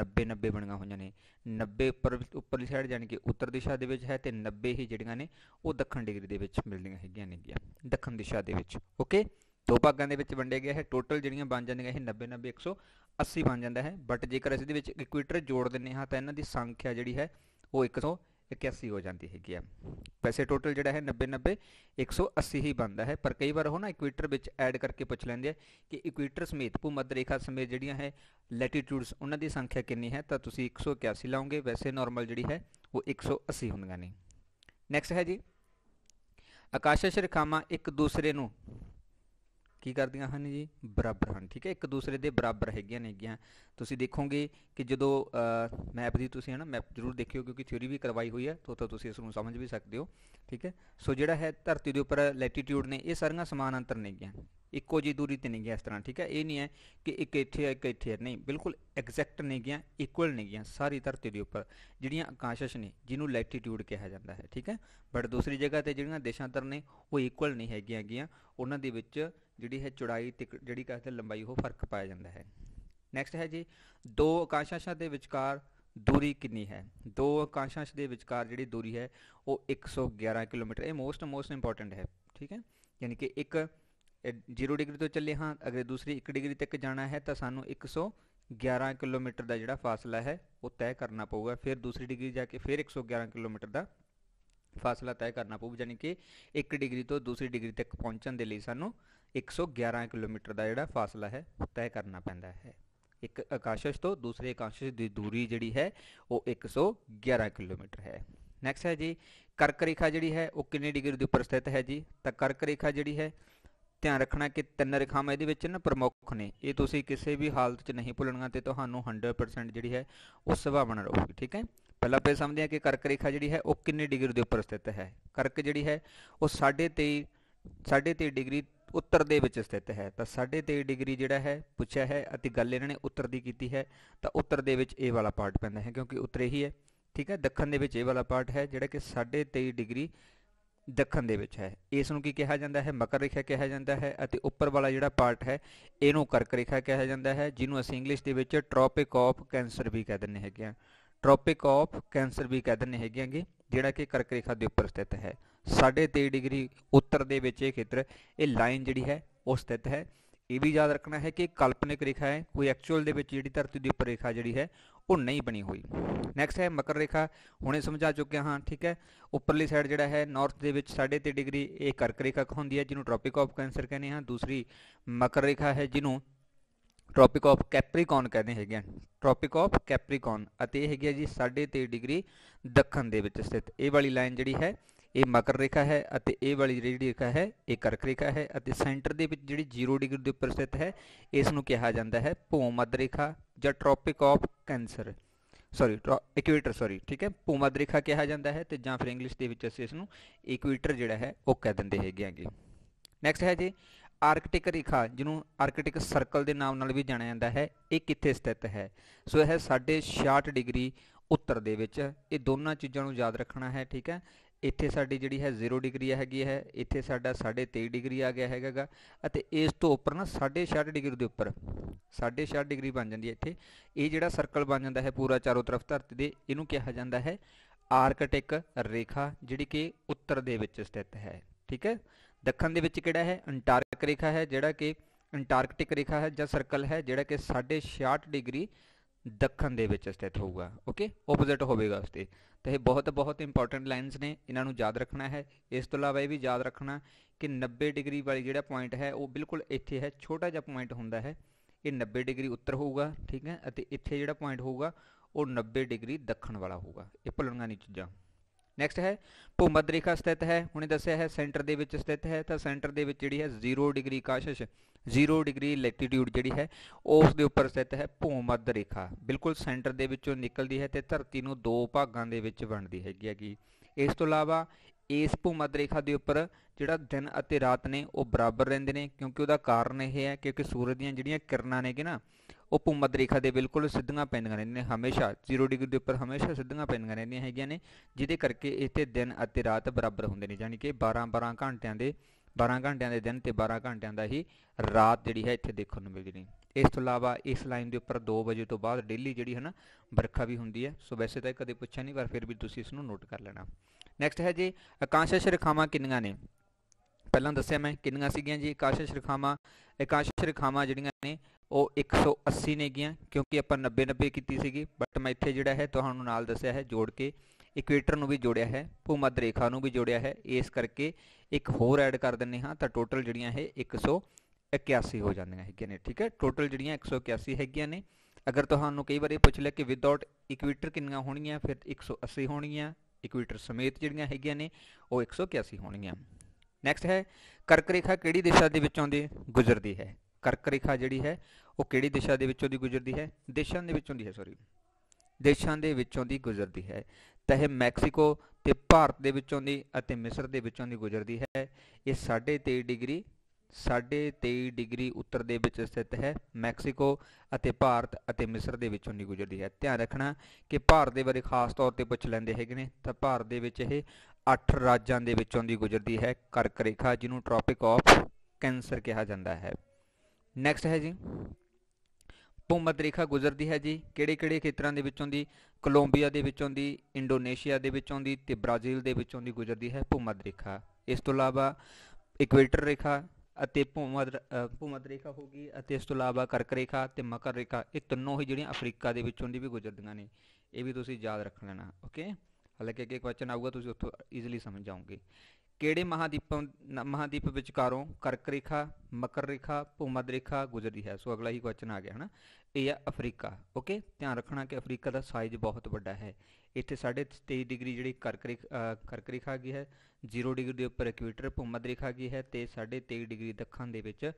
90 90 ਬਣੀਆਂ ਹੋਈਆਂ ਨੇ 90 ਉੱਪਰ ਉੱਪਰਲੀ ਸਾਈਡ ਜਾਨੀ ਕਿ ਉੱਤਰ ਦਿਸ਼ਾ ਦੇ ਵਿੱਚ ਹੈ ਤੇ 90 ਹੀ ਜਿਹੜੀਆਂ ਨੇ ਉਹ ਦੱਖਣ ਡਿਗਰੀ ਦੇ ਵਿੱਚ ਮਿਲਦੀਆਂ ਹੈਗੀਆਂ ਨੇਗੀਆਂ ਦੱਖਣ ਦਿਸ਼ਾ ਦੇ ਵਿੱਚ ਓਕੇ ਦੋ ਭਾਗਾਂ ਦੇ ਵਿੱਚ ਵੰਡੇ ਗਿਆ ਹੈ ਟੋਟਲ ਜਿਹੜੀਆਂ ਬਣ ਜਾਂਦੀਆਂ ਇਹ 90 90 180 ਬਣ ਜਾਂਦਾ ਹੈ ਬਟ ਜੇਕਰ ਅਸੀਂ ਇਹਦੇ ਵਿੱਚ ਇਕੁਏਟਰ ਜੋੜ ਦਿੰਨੇ ਹਾਂ ਤਾਂ ਇਹਨਾਂ ਦੀ ਸੰਖਿਆ ਜਿਹੜੀ ਹੈ ਉਹ 100 81 ਹੋ ਜਾਂਦੀ ਹੈਗੀ ਆ ਵੈਸੇ ਟੋਟਲ ਜਿਹੜਾ ਹੈ 90 90 180 ਹੀ ਬਣਦਾ ਹੈ ਪਰ ਕਈ ਵਾਰ ਉਹ ਨਾ ਇਕੁਏਟਰ ਵਿੱਚ ਐਡ ਕਰਕੇ ਪੁੱਛ ਲੈਂਦੇ ਆ ਕਿ ਇਕੁਏਟਰ ਸਮੇਤ ਭੂਮੱਧ ਰੇਖਾ ਸਮੇਤ ਜਿਹੜੀਆਂ ਹੈ ਲੈਟੀਟਿਊਡਸ ਉਹਨਾਂ ਦੀ ਸੰਖਿਆ ਕਿੰਨੀ ਹੈ ਤਾਂ ਤੁਸੀਂ 181 ਲਾਓਗੇ ਵੈਸੇ ਨਾਰਮਲ ਜਿਹੜੀ ਹੈ ਉਹ 180 ਹੁੰਦੀਆਂ ਨੇ ਨੈਕਸਟ ਹੈ ਜੀ ਆਕਾਸ਼ਸ਼ ਰੇਖਾਵਾਂ ਇੱਕ ਦੂਸਰੇ ਨੂੰ ਕੀ ਕਰਦੀਆਂ ਹਨ ਜੀ ਬਰਾਬਰ ਹਨ ਠੀਕ ਹੈ ਇੱਕ ਦੂਸਰੇ ਦੇ ਬਰਾਬਰ ਹੈਗੀਆਂ ਨੇਗੀਆਂ ਤੁਸੀਂ ਦੇਖੋਗੇ ਕਿ ਜਦੋਂ ਮੈਪ ਦੀ ਤੁਸੀਂ ਹਨਾ ਮੈਪ ਜ਼ਰੂਰ ਦੇਖਿਓ ਕਿਉਂਕਿ ਥਿਉਰੀ ਵੀ ਕਰਵਾਈ ਹੋਈ ਹੈ ਤੋਂ ਤਾਂ ਤੁਸੀਂ ਇਸ ਨੂੰ ਸਮਝ ਵੀ ਸਕਦੇ ਹੋ ਠੀਕ ਹੈ ਸੋ ਜਿਹੜਾ ਹੈ ਧਰਤੀ ਦੇ ਉੱਪਰ ਲੈਟੀਟਿਊਡ ਨੇ ਇਹ ਸਾਰੀਆਂ ਸਮਾਨ ਅੰਤਰ ਨੇਗੀਆਂ ਇੱਕੋ ਜੀ ਦੂਰੀ ਤੇ ਨੇਗੀਆਂ ਇਸ ਤਰ੍ਹਾਂ ਠੀਕ ਹੈ ਇਹ ਨਹੀਂ ਹੈ ਕਿ ਇੱਕ ਇੱਥੇ ਹੈ ਇੱਕ ਇੱਥੇ ਹੈ ਨਹੀਂ ਬਿਲਕੁਲ ਐਗਜ਼ੈਕਟ ਨੇਗੀਆਂ ਇਕੁਅਲ ਨੇਗੀਆਂ ਸਾਰੀ ਧਰਤੀ ਦੇ ਉੱਪਰ ਜਿਹੜੀਆਂ ਆਕਾਸ਼ਸ਼ ਨੇ ਜਿਹਨੂੰ ਲੈਟੀਟਿਊਡ ਕਿਹਾ ਜਾਂਦਾ ਹੈ ਠੀਕ ਹੈ ਬਟ ਦੂਸਰੀ ਜਗ੍ਹਾ ਤੇ ਜਿਹੜੀਆਂ ਦੇਸ਼ਾਂਤਰ ਨੇ ਉਹ ਇਕੁਅਲ ਨਹੀਂ ਹੈਗੀਆਂ ਗੀਆਂ ਉਹਨਾਂ ਦੇ ਵਿੱਚ ਜਿਹੜੀ ਹੈ ਚੌੜਾਈ ਤੇ ਜਿਹੜੀ ਕਹਿੰਦੇ ਲੰਬਾਈ ਉਹ ਫਰਕ ਪਾਇਆ ਜਾਂਦਾ ਹੈ ਨੈਕਸਟ ਹੈ ਜੀ ਦੋ ਆਕਾਸ਼ਾਂ ਦੇ ਵਿਚਕਾਰ ਦੂਰੀ ਕਿੰਨੀ ਹੈ ਦੋ ਆਕਾਸ਼ਾਂ ਦੇ ਵਿਚਕਾਰ ਜਿਹੜੀ ਦੂਰੀ ਹੈ ਉਹ 111 ਕਿਲੋਮੀਟਰ ਇਹ ਮੋਸਟ ਮੋਸਟ ਇੰਪੋਰਟੈਂਟ ਹੈ ਠੀਕ ਹੈ ਯਾਨੀ ਕਿ ਇੱਕ 0 ਡਿਗਰੀ ਤੋਂ ਚੱਲੇ ਹਾਂ ਅਗਰ ਦੂਸਰੀ 1 ਡਿਗਰੀ ਤੱਕ ਜਾਣਾ ਹੈ ਤਾਂ ਸਾਨੂੰ 111 ਕਿਲੋਮੀਟਰ ਦਾ ਜਿਹੜਾ ਫਾਸਲਾ ਹੈ ਉਹ ਤੈਅ ਕਰਨਾ ਪਊਗਾ ਫਿਰ ਦੂਸਰੀ ਡਿਗਰੀ ਜਾ ਕੇ ਫਿਰ 111 ਕਿਲੋਮੀਟਰ ਦਾ ਫਾਸਲਾ ਤੈਅ ਕਰਨਾ ਪਊ ਯਾਨੀ ਕਿ 1 ਡਿਗਰੀ ਤੋਂ ਦੂਸਰੀ ਡਿਗਰੀ ਤੱਕ ਪਹੁੰਚਣ ਦੇ ਲਈ ਸਾਨੂੰ 111 ਕਿਲੋਮੀਟਰ ਦਾ ਜਿਹੜਾ ਫਾਸਲਾ ਹੈ ਤੈਅ ਕਰਨਾ ਪੈਂਦਾ ਹੈ ਇੱਕ ਆਕਾਸ਼ਸ਼ ਤੋਂ ਦੂਸਰੇ ਆਕਾਸ਼ਸ਼ ਦੀ ਦੂਰੀ ਜਿਹੜੀ ਹੈ ਉਹ 111 ਕਿਲੋਮੀਟਰ ਹੈ ਨੈਕਸਟ ਹੈ ਜੀ ਕਰਕ ਰੇਖਾ ਜਿਹੜੀ ਹੈ ਉਹ ਕਿੰਨੇ ਡਿਗਰੀ ਦੇ ਉੱਪਰ ਸਥਿਤ ਹੈ ਜੀ ਤਾਂ ਕਰਕ ਰੇਖਾ ਜਿਹੜੀ ਹੈ ਧਿਆਨ ਰੱਖਣਾ ਕਿ ਤਿੰਨ ਰੇਖਾਵਾਂ ਇਹਦੇ ਵਿੱਚ ਨਾ ਪ੍ਰਮੁੱਖ ਨੇ ਇਹ ਤੁਸੀਂ ਕਿਸੇ ਵੀ ਹਾਲਤ 'ਚ ਨਹੀਂ ਭੁੱਲਣਾ ਤੇ ਤੁਹਾਨੂੰ 100% ਜਿਹੜੀ ਹੈ ਉਹ ਸੰਭਾਵਨਾ ਰਹੂਗੀ ਠੀਕ ਹੈ ਪਹਿਲਾਂ ਪੇ ਸਮਝਦੇ ਹਾਂ ਕਿ ਕਰਕ ਰੇਖਾ ਜਿਹੜੀ ਹੈ ਉਹ ਕਿੰਨੇ ਡਿਗਰੀ ਦੇ ਉੱਪਰ ਸਥਿਤ ਹੈ ਕਰਕ ਜਿਹੜੀ ਹੈ ਉਹ 23 23 ਡਿਗਰੀ ਉੱਤਰ ਦੇ ਵਿੱਚ ਸਥਿਤ ਹੈ ਤਾਂ 23.5 ਡਿਗਰੀ ਜਿਹੜਾ ਹੈ ਪੁੱਛਿਆ ਹੈ ਅਤੇ ਗੱਲ ਇਹਨਾਂ ਨੇ ਉੱਤਰ ਦੀ ਕੀਤੀ ਹੈ ਤਾਂ ਉੱਤਰ ਦੇ ਵਿੱਚ ਇਹ ਵਾਲਾ ਪਾਰਟ ਪੈਂਦਾ ਹੈ ਕਿਉਂਕਿ ਉੱਤਰ ਹੀ ਹੈ ਠੀਕ ਹੈ ਦੱਖਣ ਦੇ ਵਿੱਚ ਇਹ ਵਾਲਾ ਪਾਰਟ ਹੈ ਜਿਹੜਾ ਕਿ 23.5 ਡਿਗਰੀ ਦੱਖਣ ਦੇ ਵਿੱਚ ਹੈ ਇਸ ਨੂੰ ਕੀ ਕਿਹਾ ਜਾਂਦਾ ਹੈ ਮਕਰ ਰੇਖਾ ਕਿਹਾ ਜਾਂਦਾ ਹੈ ਅਤੇ ਉੱਪਰ ਵਾਲਾ ਜਿਹੜਾ ਪਾਰਟ ਹੈ ਇਹਨੂੰ ਕਰਕ ਰੇਖਾ ਕਿਹਾ ਜਾਂਦਾ ਹੈ ਜਿਹਨੂੰ ਅਸੀਂ ਇੰਗਲਿਸ਼ ਦੇ ਵਿੱਚ ਟ੍ਰੋਪਿਕ ਆਫ ਕੈਂਸਰ ਵੀ ਕਹਿ ਦਿੰਦੇ ਹੈਗੇ ਆ ਟ੍ਰੋਪਿਕ ਆਫ ਕੈਂਸਰ ਵੀ ਕਹਿ ਦਿੰਦੇ ਹੈਗੇ ਆਗੇ ਜਿਹੜਾ ਕਿ ਕਰਕ ਰੇਖਾ ਦੇ ਉੱਪਰ ਸਥਿਤ ਹੈ 3.5 ਡਿਗਰੀ ਉੱਤਰ ਦੇ ਵਿੱਚ ਇਹ ਖੇਤਰ ਇਹ ਲਾਈਨ ਜਿਹੜੀ ਹੈ ਉਹ ਸਥਿਤ ਹੈ ਇਹ ਵੀ ਯਾਦ ਰੱਖਣਾ ਹੈ ਕਿ ਕਲਪਨਿਕ ਰੇਖਾ ਹੈ ਕੋਈ ਐਕਚੁਅਲ ਦੇ ਵਿੱਚ ਜਿਹੜੀ ਧਰਤੀ ਦੀ ਉੱਪਰ ਰੇਖਾ ਜਿਹੜੀ ਹੈ ਉਹ ਨਹੀਂ ਬਣੀ ਹੋਈ ਨੈਕਸਟ ਹੈ ਮਕਰ ਰੇਖਾ ਹੁਣੇ ਸਮਝਾ ਚੁੱਕੇ ਹਾਂ ਠੀਕ ਹੈ ਉੱਪਰਲੀ ਸਾਈਡ ਜਿਹੜਾ ਹੈ ਨਾਰਥ ਦੇ ਵਿੱਚ 3.5 ਡਿਗਰੀ ਇਹ ਕਰਕ ਰੇਖਾ ਕਹਿੰਦੀ ਹੈ ਜਿਹਨੂੰ ਟ੍ਰੋਪਿਕ ਆਫ ਕੈਂਸਰ ਕਹਿੰਦੇ ਹਾਂ ਦੂਸਰੀ ਮਕਰ ਰੇਖਾ ਹੈ ਜਿਹਨੂੰ ਟ੍ਰੋਪਿਕ ਆਫ ਕੈਪਰੀਕੌਨ ਕਹਿੰਦੇ ਹੈਗੇ ਹਨ ਟ੍ਰੋਪਿਕ ਆਫ ਕੈਪਰੀਕੌਨ ਅਤੇ ਇਹ ਹੈਗੀ ਹੈ ਜੀ 3.5 ਡਿਗਰੀ ਦੱਖਣ ਦੇ ਵਿੱਚ ਸਥਿਤ ਇਹ ਵਾਲੀ ਲਾਈਨ ਜਿਹੜੀ ਹੈ ਇਹ ਮਕਰ ਰੇਖਾ ਹੈ ਅਤੇ ਇਹ ਵਾਲੀ ਜਿਹੜੀ ਰੇਖਾ ਹੈ ਇਹ ਕਰਕ ਰੇਖਾ ਹੈ ਅਤੇ ਸੈਂਟਰ ਦੇ ਵਿੱਚ ਜਿਹੜੀ 0 ਡਿਗਰੀ ਦੇ ਉੱਪਰ ਸਥਿਤ ਹੈ ਇਸ ਨੂੰ ਕਿਹਾ ਜਾਂਦਾ ਹੈ ਭੂਮੱਧ ਰੇਖਾ ਜਾਂ tropic of Cancer sorry equator sorry ਠੀਕ ਹੈ ਭੂਮੱਧ ਰੇਖਾ ਕਿਹਾ ਜਾਂਦਾ ਹੈ ਤੇ ਜਾਂ ਫਿਰ ਇੰਗਲਿਸ਼ ਦੇ ਵਿੱਚ ਅਸੀਂ ਇਸ ਨੂੰ ਇਕੁਏਟਰ ਜਿਹੜਾ ਹੈ ਉਹ ਕਹਿ ਦਿੰਦੇ ਹੈਗੇ ਆਗੇ ਨੈਕਸਟ ਹੈ ਜੀ ਆਰਕਟਿਕ ਰੇਖਾ ਜਿਹਨੂੰ ਆਰਕਟਿਕ ਸਰਕਲ ਦੇ ਨਾਮ ਨਾਲ ਵੀ ਜਾਣਿਆ ਜਾਂਦਾ ਹੈ ਇਹ ਕਿੱਥੇ ਸਥਿਤ ਹੈ ਸੋ ਇਹ 66 ਡਿਗਰੀ ਉੱਤਰ ਦੇ ਵਿੱਚ ਇਹ ਦੋਨਾਂ ਚੀਜ਼ਾਂ ਨੂੰ ਯਾਦ ਰੱਖਣਾ ਹੈ ਠੀਕ ਹੈ ਇੱਥੇ ਸਾਡੀ ਜਿਹੜੀ ਹੈ 0 ਡਿਗਰੀ ਹੈਗੀ ਹੈ ਇੱਥੇ ਸਾਡਾ 23 ਡਿਗਰੀ ਆ ਗਿਆ ਹੈਗਾਗਾ ਅਤੇ ਇਸ ਤੋਂ ਉੱਪਰ ਨਾ 6.5 ਡਿਗਰੀ ਦੇ ਉੱਪਰ 6.5 ਡਿਗਰੀ ਬਣ ਜਾਂਦੀ ਹੈ ਇੱਥੇ ਇਹ ਜਿਹੜਾ ਸਰਕਲ ਬਣ ਜਾਂਦਾ ਹੈ ਪੂਰਾ ਚਾਰੋਂ ਤਰਫ ਧਰਤੀ ਦੇ ਇਹਨੂੰ ਕਿਹਾ ਜਾਂਦਾ ਹੈ ਆਰਕਟਿਕ ਰੇਖਾ ਜਿਹੜੀ ਕਿ ਉੱਤਰ ਦੇ ਵਿੱਚ ਸਥਿਤ ਹੈ ਠੀਕ ਹੈ ਦੱਖਣ ਦੇ ਵਿੱਚ ਕਿਹੜਾ ਹੈ ਅੰਟਾਰਕ ਰੇਖਾ ਹੈ ਜਿਹੜਾ ਕਿ ਅੰਟਾਰਕਟਿਕ ਰੇਖਾ ਹੈ ਜਾਂ ਸਰਕਲ ਹੈ ਜਿਹੜਾ ਕਿ 6.5 ਡਿਗਰੀ ਦੱਖਣ ਦੇ ਵਿੱਚ ਸਥਿਤ ਹੋਊਗਾ ਓਕੇ ਆਪੋਜ਼ਿਟ ਹੋਵੇਗਾ ਉਸ ਤੇ ਤਾਂ ਇਹ ਬਹੁਤ ਬਹੁਤ ਇੰਪੋਰਟੈਂਟ ਲਾਈਨਸ ਨੇ ਇਹਨਾਂ ਨੂੰ ਯਾਦ ਰੱਖਣਾ ਹੈ ਇਸ ਤੋਂ ਇਲਾਵਾ ਇਹ ਵੀ ਯਾਦ ਰੱਖਣਾ ਕਿ 90 ਡਿਗਰੀ ਵਾਲੀ ਜਿਹੜਾ ਪੁਆਇੰਟ ਹੈ ਉਹ ਬਿਲਕੁਲ ਇੱਥੇ ਹੈ ਛੋਟਾ ਜਿਹਾ ਪੁਆਇੰਟ ਹੁੰਦਾ ਹੈ ਇਹ 90 ਡਿਗਰੀ ਉੱਤਰ ਹੋਊਗਾ ਠੀਕ ਹੈ ਅਤੇ ਇੱਥੇ ਜਿਹੜਾ ਪੁਆਇੰਟ ਹੋਊਗਾ ਉਹ 90 ਡਿਗਰੀ ਦੱਖਣ ਵਾਲਾ ਹੋਊਗਾ ਇਹ ਭੁੱਲਣਾ ਨਹੀਂ ਚੀਜ਼ਾਂ ਨੈਕਸਟ ਹੈ ਭੂਮੱਧ ਰੇਖਾ ਸਥਿਤ ਹੈ ਹੁਣੇ ਦੱਸਿਆ ਹੈ ਸੈਂਟਰ ਦੇ ਵਿੱਚ ਸਥਿਤ ਹੈ ਤਾਂ ਸੈਂਟਰ ਦੇ ਵਿੱਚ ਜਿਹੜੀ ਹੈ 0 ਡਿਗਰੀ ਕਾਸ਼ਸ਼ 0 ਡਿਗਰੀ ਲੈਟੀਟਿਊਡ ਜਿਹੜੀ ਹੈ ਉਸ ਦੇ ਉੱਪਰ ਸਥਿਤ ਹੈ ਭੂਮੱਧ ਰੇਖਾ ਬਿਲਕੁਲ ਸੈਂਟਰ ਦੇ ਵਿੱਚੋਂ ਨਿਕਲਦੀ ਹੈ ਤੇ ਧਰਤੀ ਨੂੰ ਦੋ ਭਾਗਾਂ ਦੇ ਵਿੱਚ ਵੰਡਦੀ ਹੈਗੀ ਹੈਗੀ ਇਸ ਤੋਂ ਇਲਾਵਾ ਇਸ ਭੂਮੱਧ ਰੇਖਾ ਦੇ ਉੱਪਰ ਜਿਹੜਾ ਦਿਨ ਅਤੇ ਰਾਤ ਨੇ ਉਹ ਬਰਾਬਰ ਰਹਿੰਦੇ ਨੇ ਕਿਉਂਕਿ ਉਹਦਾ ਕਾਰਨ ਇਹ ਹੈ ਕਿਉਂਕਿ ਸੂਰਜ ਦੀਆਂ ਜਿਹੜੀਆਂ ਕਿਰਨਾਂ ਨੇ ਕਿ ਨਾ ਉਹ ਭੂਮੱਧ ਰੇਖਾ ਦੇ ਬਿਲਕੁਲ ਸਿੱਧੀਆਂ ਪੈਂਦੀਆਂ ਰਹਿੰਦੀਆਂ ਨੇ ਹਮੇਸ਼ਾ 0 ਡਿਗਰੀ ਦੇ ਉੱਪਰ ਹਮੇਸ਼ਾ ਸਿੱਧੀਆਂ ਪੈਂਦੀਆਂ ਰਹਿੰਦੀਆਂ ਹੈਗੀਆਂ ਨੇ ਜਿਹਦੇ ਕਰਕੇ ਇੱਥੇ ਦਿਨ ਅਤੇ ਰਾਤ ਬਰਾਬਰ ਹੁੰਦੇ ਨੇ ਯਾਨੀ ਕਿ 12-12 ਘੰਟਿਆਂ ਦੇ 12 ਘੰਟਿਆਂ ਦੇ ਦਿਨ ਤੇ 12 ਘੰਟਿਆਂ ਦਾ ਹੀ ਰਾਤ ਜਿਹੜੀ ਹੈ ਇੱਥੇ ਦੇਖਣ ਨੂੰ ਮਿਲਦੀ ਨੇ ਇਸ ਤੋਂ ਇਲਾਵਾ ਇਸ ਲਾਈਨ ਦੇ ਉੱਪਰ 2 ਵਜੇ ਤੋਂ ਬਾਅਦ ਡੇਲੀ ਜਿਹੜੀ ਹੈ ਨਾ ਵਰਖਾ ਵੀ ਹੁੰਦੀ ਹੈ ਸੋ ਵੈਸੇ ਤਾਂ ਕਦੇ ਪੁੱਛਿਆ ਨਹੀਂ ਪਰ ਫਿਰ ਵੀ ਤੁਸੀਂ ਇਸ ਨੂੰ ਨੋਟ ਕਰ ਲੈਣਾ ਨੈਕਸਟ ਹੈ ਜੀ ਆਕਾਂਸ਼ਸ਼ ਸ਼ਰਖਾਵਾ ਕਿੰਨੀਆਂ ਨੇ ਪਹਿਲਾਂ ਦੱਸਿਆ ਮੈਂ ਕਿੰਨੀਆਂ ਸੀਗੀਆਂ ਜੀ ਆਕਾਸ਼ਸ਼ ਰੇਖਾਵਾਂ ਆਕਾਸ਼ਸ਼ ਰੇਖਾਵਾਂ ਜਿਹੜੀਆਂ ਨੇ ਉਹ 180 ਨੇਗੀਆਂ ਕਿਉਂਕਿ ਆਪਾਂ 90 90 ਕੀਤੀ ਸੀਗੀ ਬਟ ਮੈਂ ਇੱਥੇ ਜਿਹੜਾ ਹੈ ਤੁਹਾਨੂੰ ਨਾਲ ਦੱਸਿਆ ਹੈ ਜੋੜ ਕੇ ਇਕੁਏਟਰ ਨੂੰ ਵੀ ਜੋੜਿਆ ਹੈ ਭੂਮੱਧ ਰੇਖਾ ਨੂੰ ਵੀ ਜੋੜਿਆ ਹੈ ਇਸ ਕਰਕੇ ਇੱਕ ਹੋਰ ਐਡ ਕਰ ਦਿੰਨੇ ਹਾਂ ਤਾਂ ਟੋਟਲ ਜਿਹੜੀਆਂ ਇਹ 181 ਹੋ ਜਾਂਦੀਆਂ ਹੈਗੀਆਂ ਨੇ ਠੀਕ ਹੈ ਟੋਟਲ ਜਿਹੜੀਆਂ 181 ਹੈਗੀਆਂ ਨੇ ਅਗਰ ਤੁਹਾਨੂੰ ਕਈ ਵਾਰੀ ਪੁੱਛ ਲੈ ਕਿ ਵਿਦਆਊਟ ਇਕੁਏਟਰ ਕਿੰਨੀਆਂ ਹੋਣਗੀਆਂ ਫਿਰ 180 ਹੋਣਗੀਆਂ ਇਕੁਏਟਰ ਸਮੇਤ ਜਿਹੜੀਆਂ ਹੈਗੀਆਂ ਨੇ ਉਹ 181 ਹੋਣਗੀਆਂ ਨੈਕਸਟ ਹੈ ਕਰਕ ਰੇਖਾ ਕਿਹੜੀ ਦਿਸ਼ਾ ਦੇ ਵਿੱਚ ਆਉਂਦੀ ਗੁਜ਼ਰਦੀ ਹੈ ਕਰਕ ਰੇਖਾ ਜਿਹੜੀ ਹੈ ਉਹ ਕਿਹੜੀ ਦਿਸ਼ਾ ਦੇ ਵਿੱਚੋਂ ਦੀ ਗੁਜ਼ਰਦੀ ਹੈ ਦੇਸ਼ਾਂ ਦੇ ਵਿੱਚੋਂ ਦੀ ਹੈ ਸੌਰੀ ਦੇਸ਼ਾਂ ਦੇ ਵਿੱਚੋਂ ਦੀ ਗੁਜ਼ਰਦੀ ਹੈ ਤਾਂ ਇਹ ਮੈਕਸੀਕੋ ਤੇ ਭਾਰਤ ਦੇ ਵਿੱਚੋਂ ਦੀ ਅਤੇ ਮਿਸਰ ਦੇ ਵਿੱਚੋਂ ਦੀ ਗੁਜ਼ਰਦੀ ਹੈ ਇਹ 23.5 ਡਿਗਰੀ 23.5 ਡਿਗਰੀ ਉੱਤਰ ਦੇ ਵਿੱਚ ਸਥਿਤ ਹੈ ਮੈਕਸੀਕੋ ਅਤੇ ਭਾਰਤ ਅਤੇ ਮਿਸਰ ਦੇ ਵਿੱਚੋਂ ਦੀ ਗੁਜ਼ਰਦੀ ਹੈ ਧਿਆਨ ਰੱਖਣਾ ਕਿ ਭਾਰਤ ਦੇ ਬਾਰੇ ਖਾਸ ਤੌਰ ਤੇ ਪੁੱਛ ਲੈਂਦੇ ਹੈਗੇ ਨੇ ਤਾਂ ਭਾਰਤ ਦੇ ਵਿੱਚ ਇਹ 8 ਰਾਜਾਂ ਦੇ ਵਿੱਚੋਂ ਦੀ ਗੁਜ਼ਰਦੀ ਹੈ ਕਰਕ ਰੇਖਾ ਜਿਹਨੂੰ ਟ੍ਰੋਪਿਕ ਆਫ ਕੈਂਸਰ ਕਿਹਾ ਜਾਂਦਾ ਹੈ ਨੈਕਸਟ ਹੈ ਜੀ ਭੂਮਤ ਰੇਖਾ ਗੁਜ਼ਰਦੀ ਹੈ ਜੀ ਕਿਹੜੇ-ਕਿਹੜੇ ਖੇਤਰਾਂ ਦੇ ਵਿੱਚੋਂ ਦੀ ਕੋਲੰਬੀਆ ਦੇ ਵਿੱਚੋਂ ਦੀ ਇੰਡੋਨੇਸ਼ੀਆ ਦੇ ਵਿੱਚੋਂ ਦੀ ਤੇ ਬ੍ਰਾਜ਼ੀਲ ਦੇ ਵਿੱਚੋਂ ਦੀ ਗੁਜ਼ਰਦੀ ਹੈ ਭੂਮਤ ਰੇਖਾ ਇਸ ਤੋਂ ਇਲਾਵਾ ਇਕੁਏਟਰ ਰੇਖਾ ਅਤੇ ਭੂਮਤ ਭੂਮਤ ਰੇਖਾ ਹੋਗੀ ਅਤੇ ਇਸ ਤੋਂ ਇਲਾਵਾ ਕਰਕ ਰੇਖਾ ਤੇ ਮਕਰ ਰੇਖਾ ਇਹ ਤਿੰਨੋਂ ਹੀ ਜਿਹੜੀਆਂ ਅਫਰੀਕਾ ਦੇ ਵਿੱਚੋਂ ਦੀ ਵੀ ਗੁਜ਼ਰਦੀਆਂ ਨੇ ਇਹ ਵੀ ਤੁਸੀਂ ਯਾਦ ਰੱਖ ਲੈਣਾ ਓਕੇ ਹਾਲਾਂਕਿ ਅੱਗੇ ਕੁਐਸਚਨ ਆਊਗਾ ਤੁਸੀਂ ਉੱਥੋਂ ਈਜ਼ੀਲੀ ਸਮਝ ਜਾਓਗੇ ਕਿਹੜੇ ਮਹਾਦੀਪ ਮਹਾਦੀਪ ਵਿਚਕਾਰੋਂ ਕਰਕ ਰੇਖਾ ਮਕਰ ਰੇਖਾ ਭੂਮਧ ਰੇਖਾ ਗੁਜ਼ਰਦੀ ਹੈ ਸੋ ਅਗਲਾ ਹੀ ਕੁਐਸਚਨ ਆ ਗਿਆ ਹਨਾ ਇਹ ਆ ਅਫਰੀਕਾ ਓਕੇ ਧਿਆਨ ਰੱਖਣਾ ਕਿ ਅਫਰੀਕਾ ਦਾ ਸਾਈਜ਼ ਬਹੁਤ ਵੱਡਾ ਹੈ ਇੱਥੇ ਸਾਡੇ 23 ਡਿਗਰੀ ਜਿਹੜੀ ਕਰਕ ਰੇਖਾ ਕਰਕ ਰੇਖਾ ਗਈ ਹੈ 0 ਡਿਗਰੀ ਦੇ ਉੱਪਰ ਇਕਵੇਟਰ ਭੂਮਧ ਰੇਖਾ ਗਈ ਹੈ ਤੇ 23 ਡਿਗਰੀ ਦੱਖਣ ਦੇ ਵਿੱਚ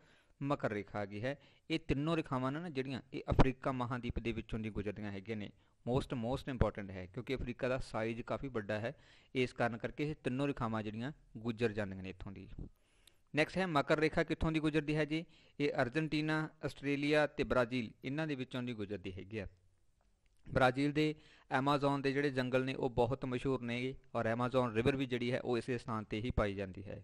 ਮਕਰ ਰੇਖਾ ਆ ਗਈ ਹੈ ਇਹ ਤਿੰਨੋਂ ਰੇਖਾਵਾਂ ਨਾ ਜਿਹੜੀਆਂ ਇਹ ਅਫਰੀਕਾ ਮਹਾਦੀਪ ਦੇ ਵਿੱਚੋਂ ਦੀ ਗੁਜ਼ਰਦੀਆਂ ਹੈਗੀਆਂ ਨੇ ਮੋਸਟ ਮੋਸਟ ਇੰਪੋਰਟੈਂਟ ਹੈ ਕਿਉਂਕਿ ਅਫਰੀਕਾ ਦਾ ਸਾਈਜ਼ ਕਾਫੀ ਵੱਡਾ ਹੈ ਇਸ ਕਾਰਨ ਕਰਕੇ ਇਹ ਤਿੰਨੋਂ ਰੇਖਾਵਾਂ ਜਿਹੜੀਆਂ ਗੁਜ਼ਰ ਜਾਂਦੀਆਂ ਨੇ ਇੱਥੋਂ ਦੀ ਨੈਕਸਟ ਹੈ ਮਕਰ ਰੇਖਾ ਕਿੱਥੋਂ ਦੀ ਗੁਜ਼ਰਦੀ ਹੈ ਜੀ ਇਹ ਅਰਜنٹੀਨਾ ਆਸਟ੍ਰੇਲੀਆ ਤੇ ਬ੍ਰਾਜ਼ੀਲ ਇਹਨਾਂ ਦੇ ਵਿੱਚੋਂ ਦੀ ਗੁਜ਼ਰਦੀ ਹੈਗੀ ਆ ਬ੍ਰਾਜ਼ੀਲ ਦੇ ਐਮਾਜ਼ਨ ਦੇ ਜਿਹੜੇ ਜੰਗਲ ਨੇ ਉਹ ਬਹੁਤ ਮਸ਼ਹੂਰ ਨੇਗੇ ਔਰ ਐਮਾਜ਼ਨ ਰਿਵਰ ਵੀ ਜਿਹੜੀ ਹੈ ਉਹ ਇਸੇ ਸਥਾਨ ਤੇ ਹੀ ਪਾਈ ਜਾਂਦੀ ਹੈ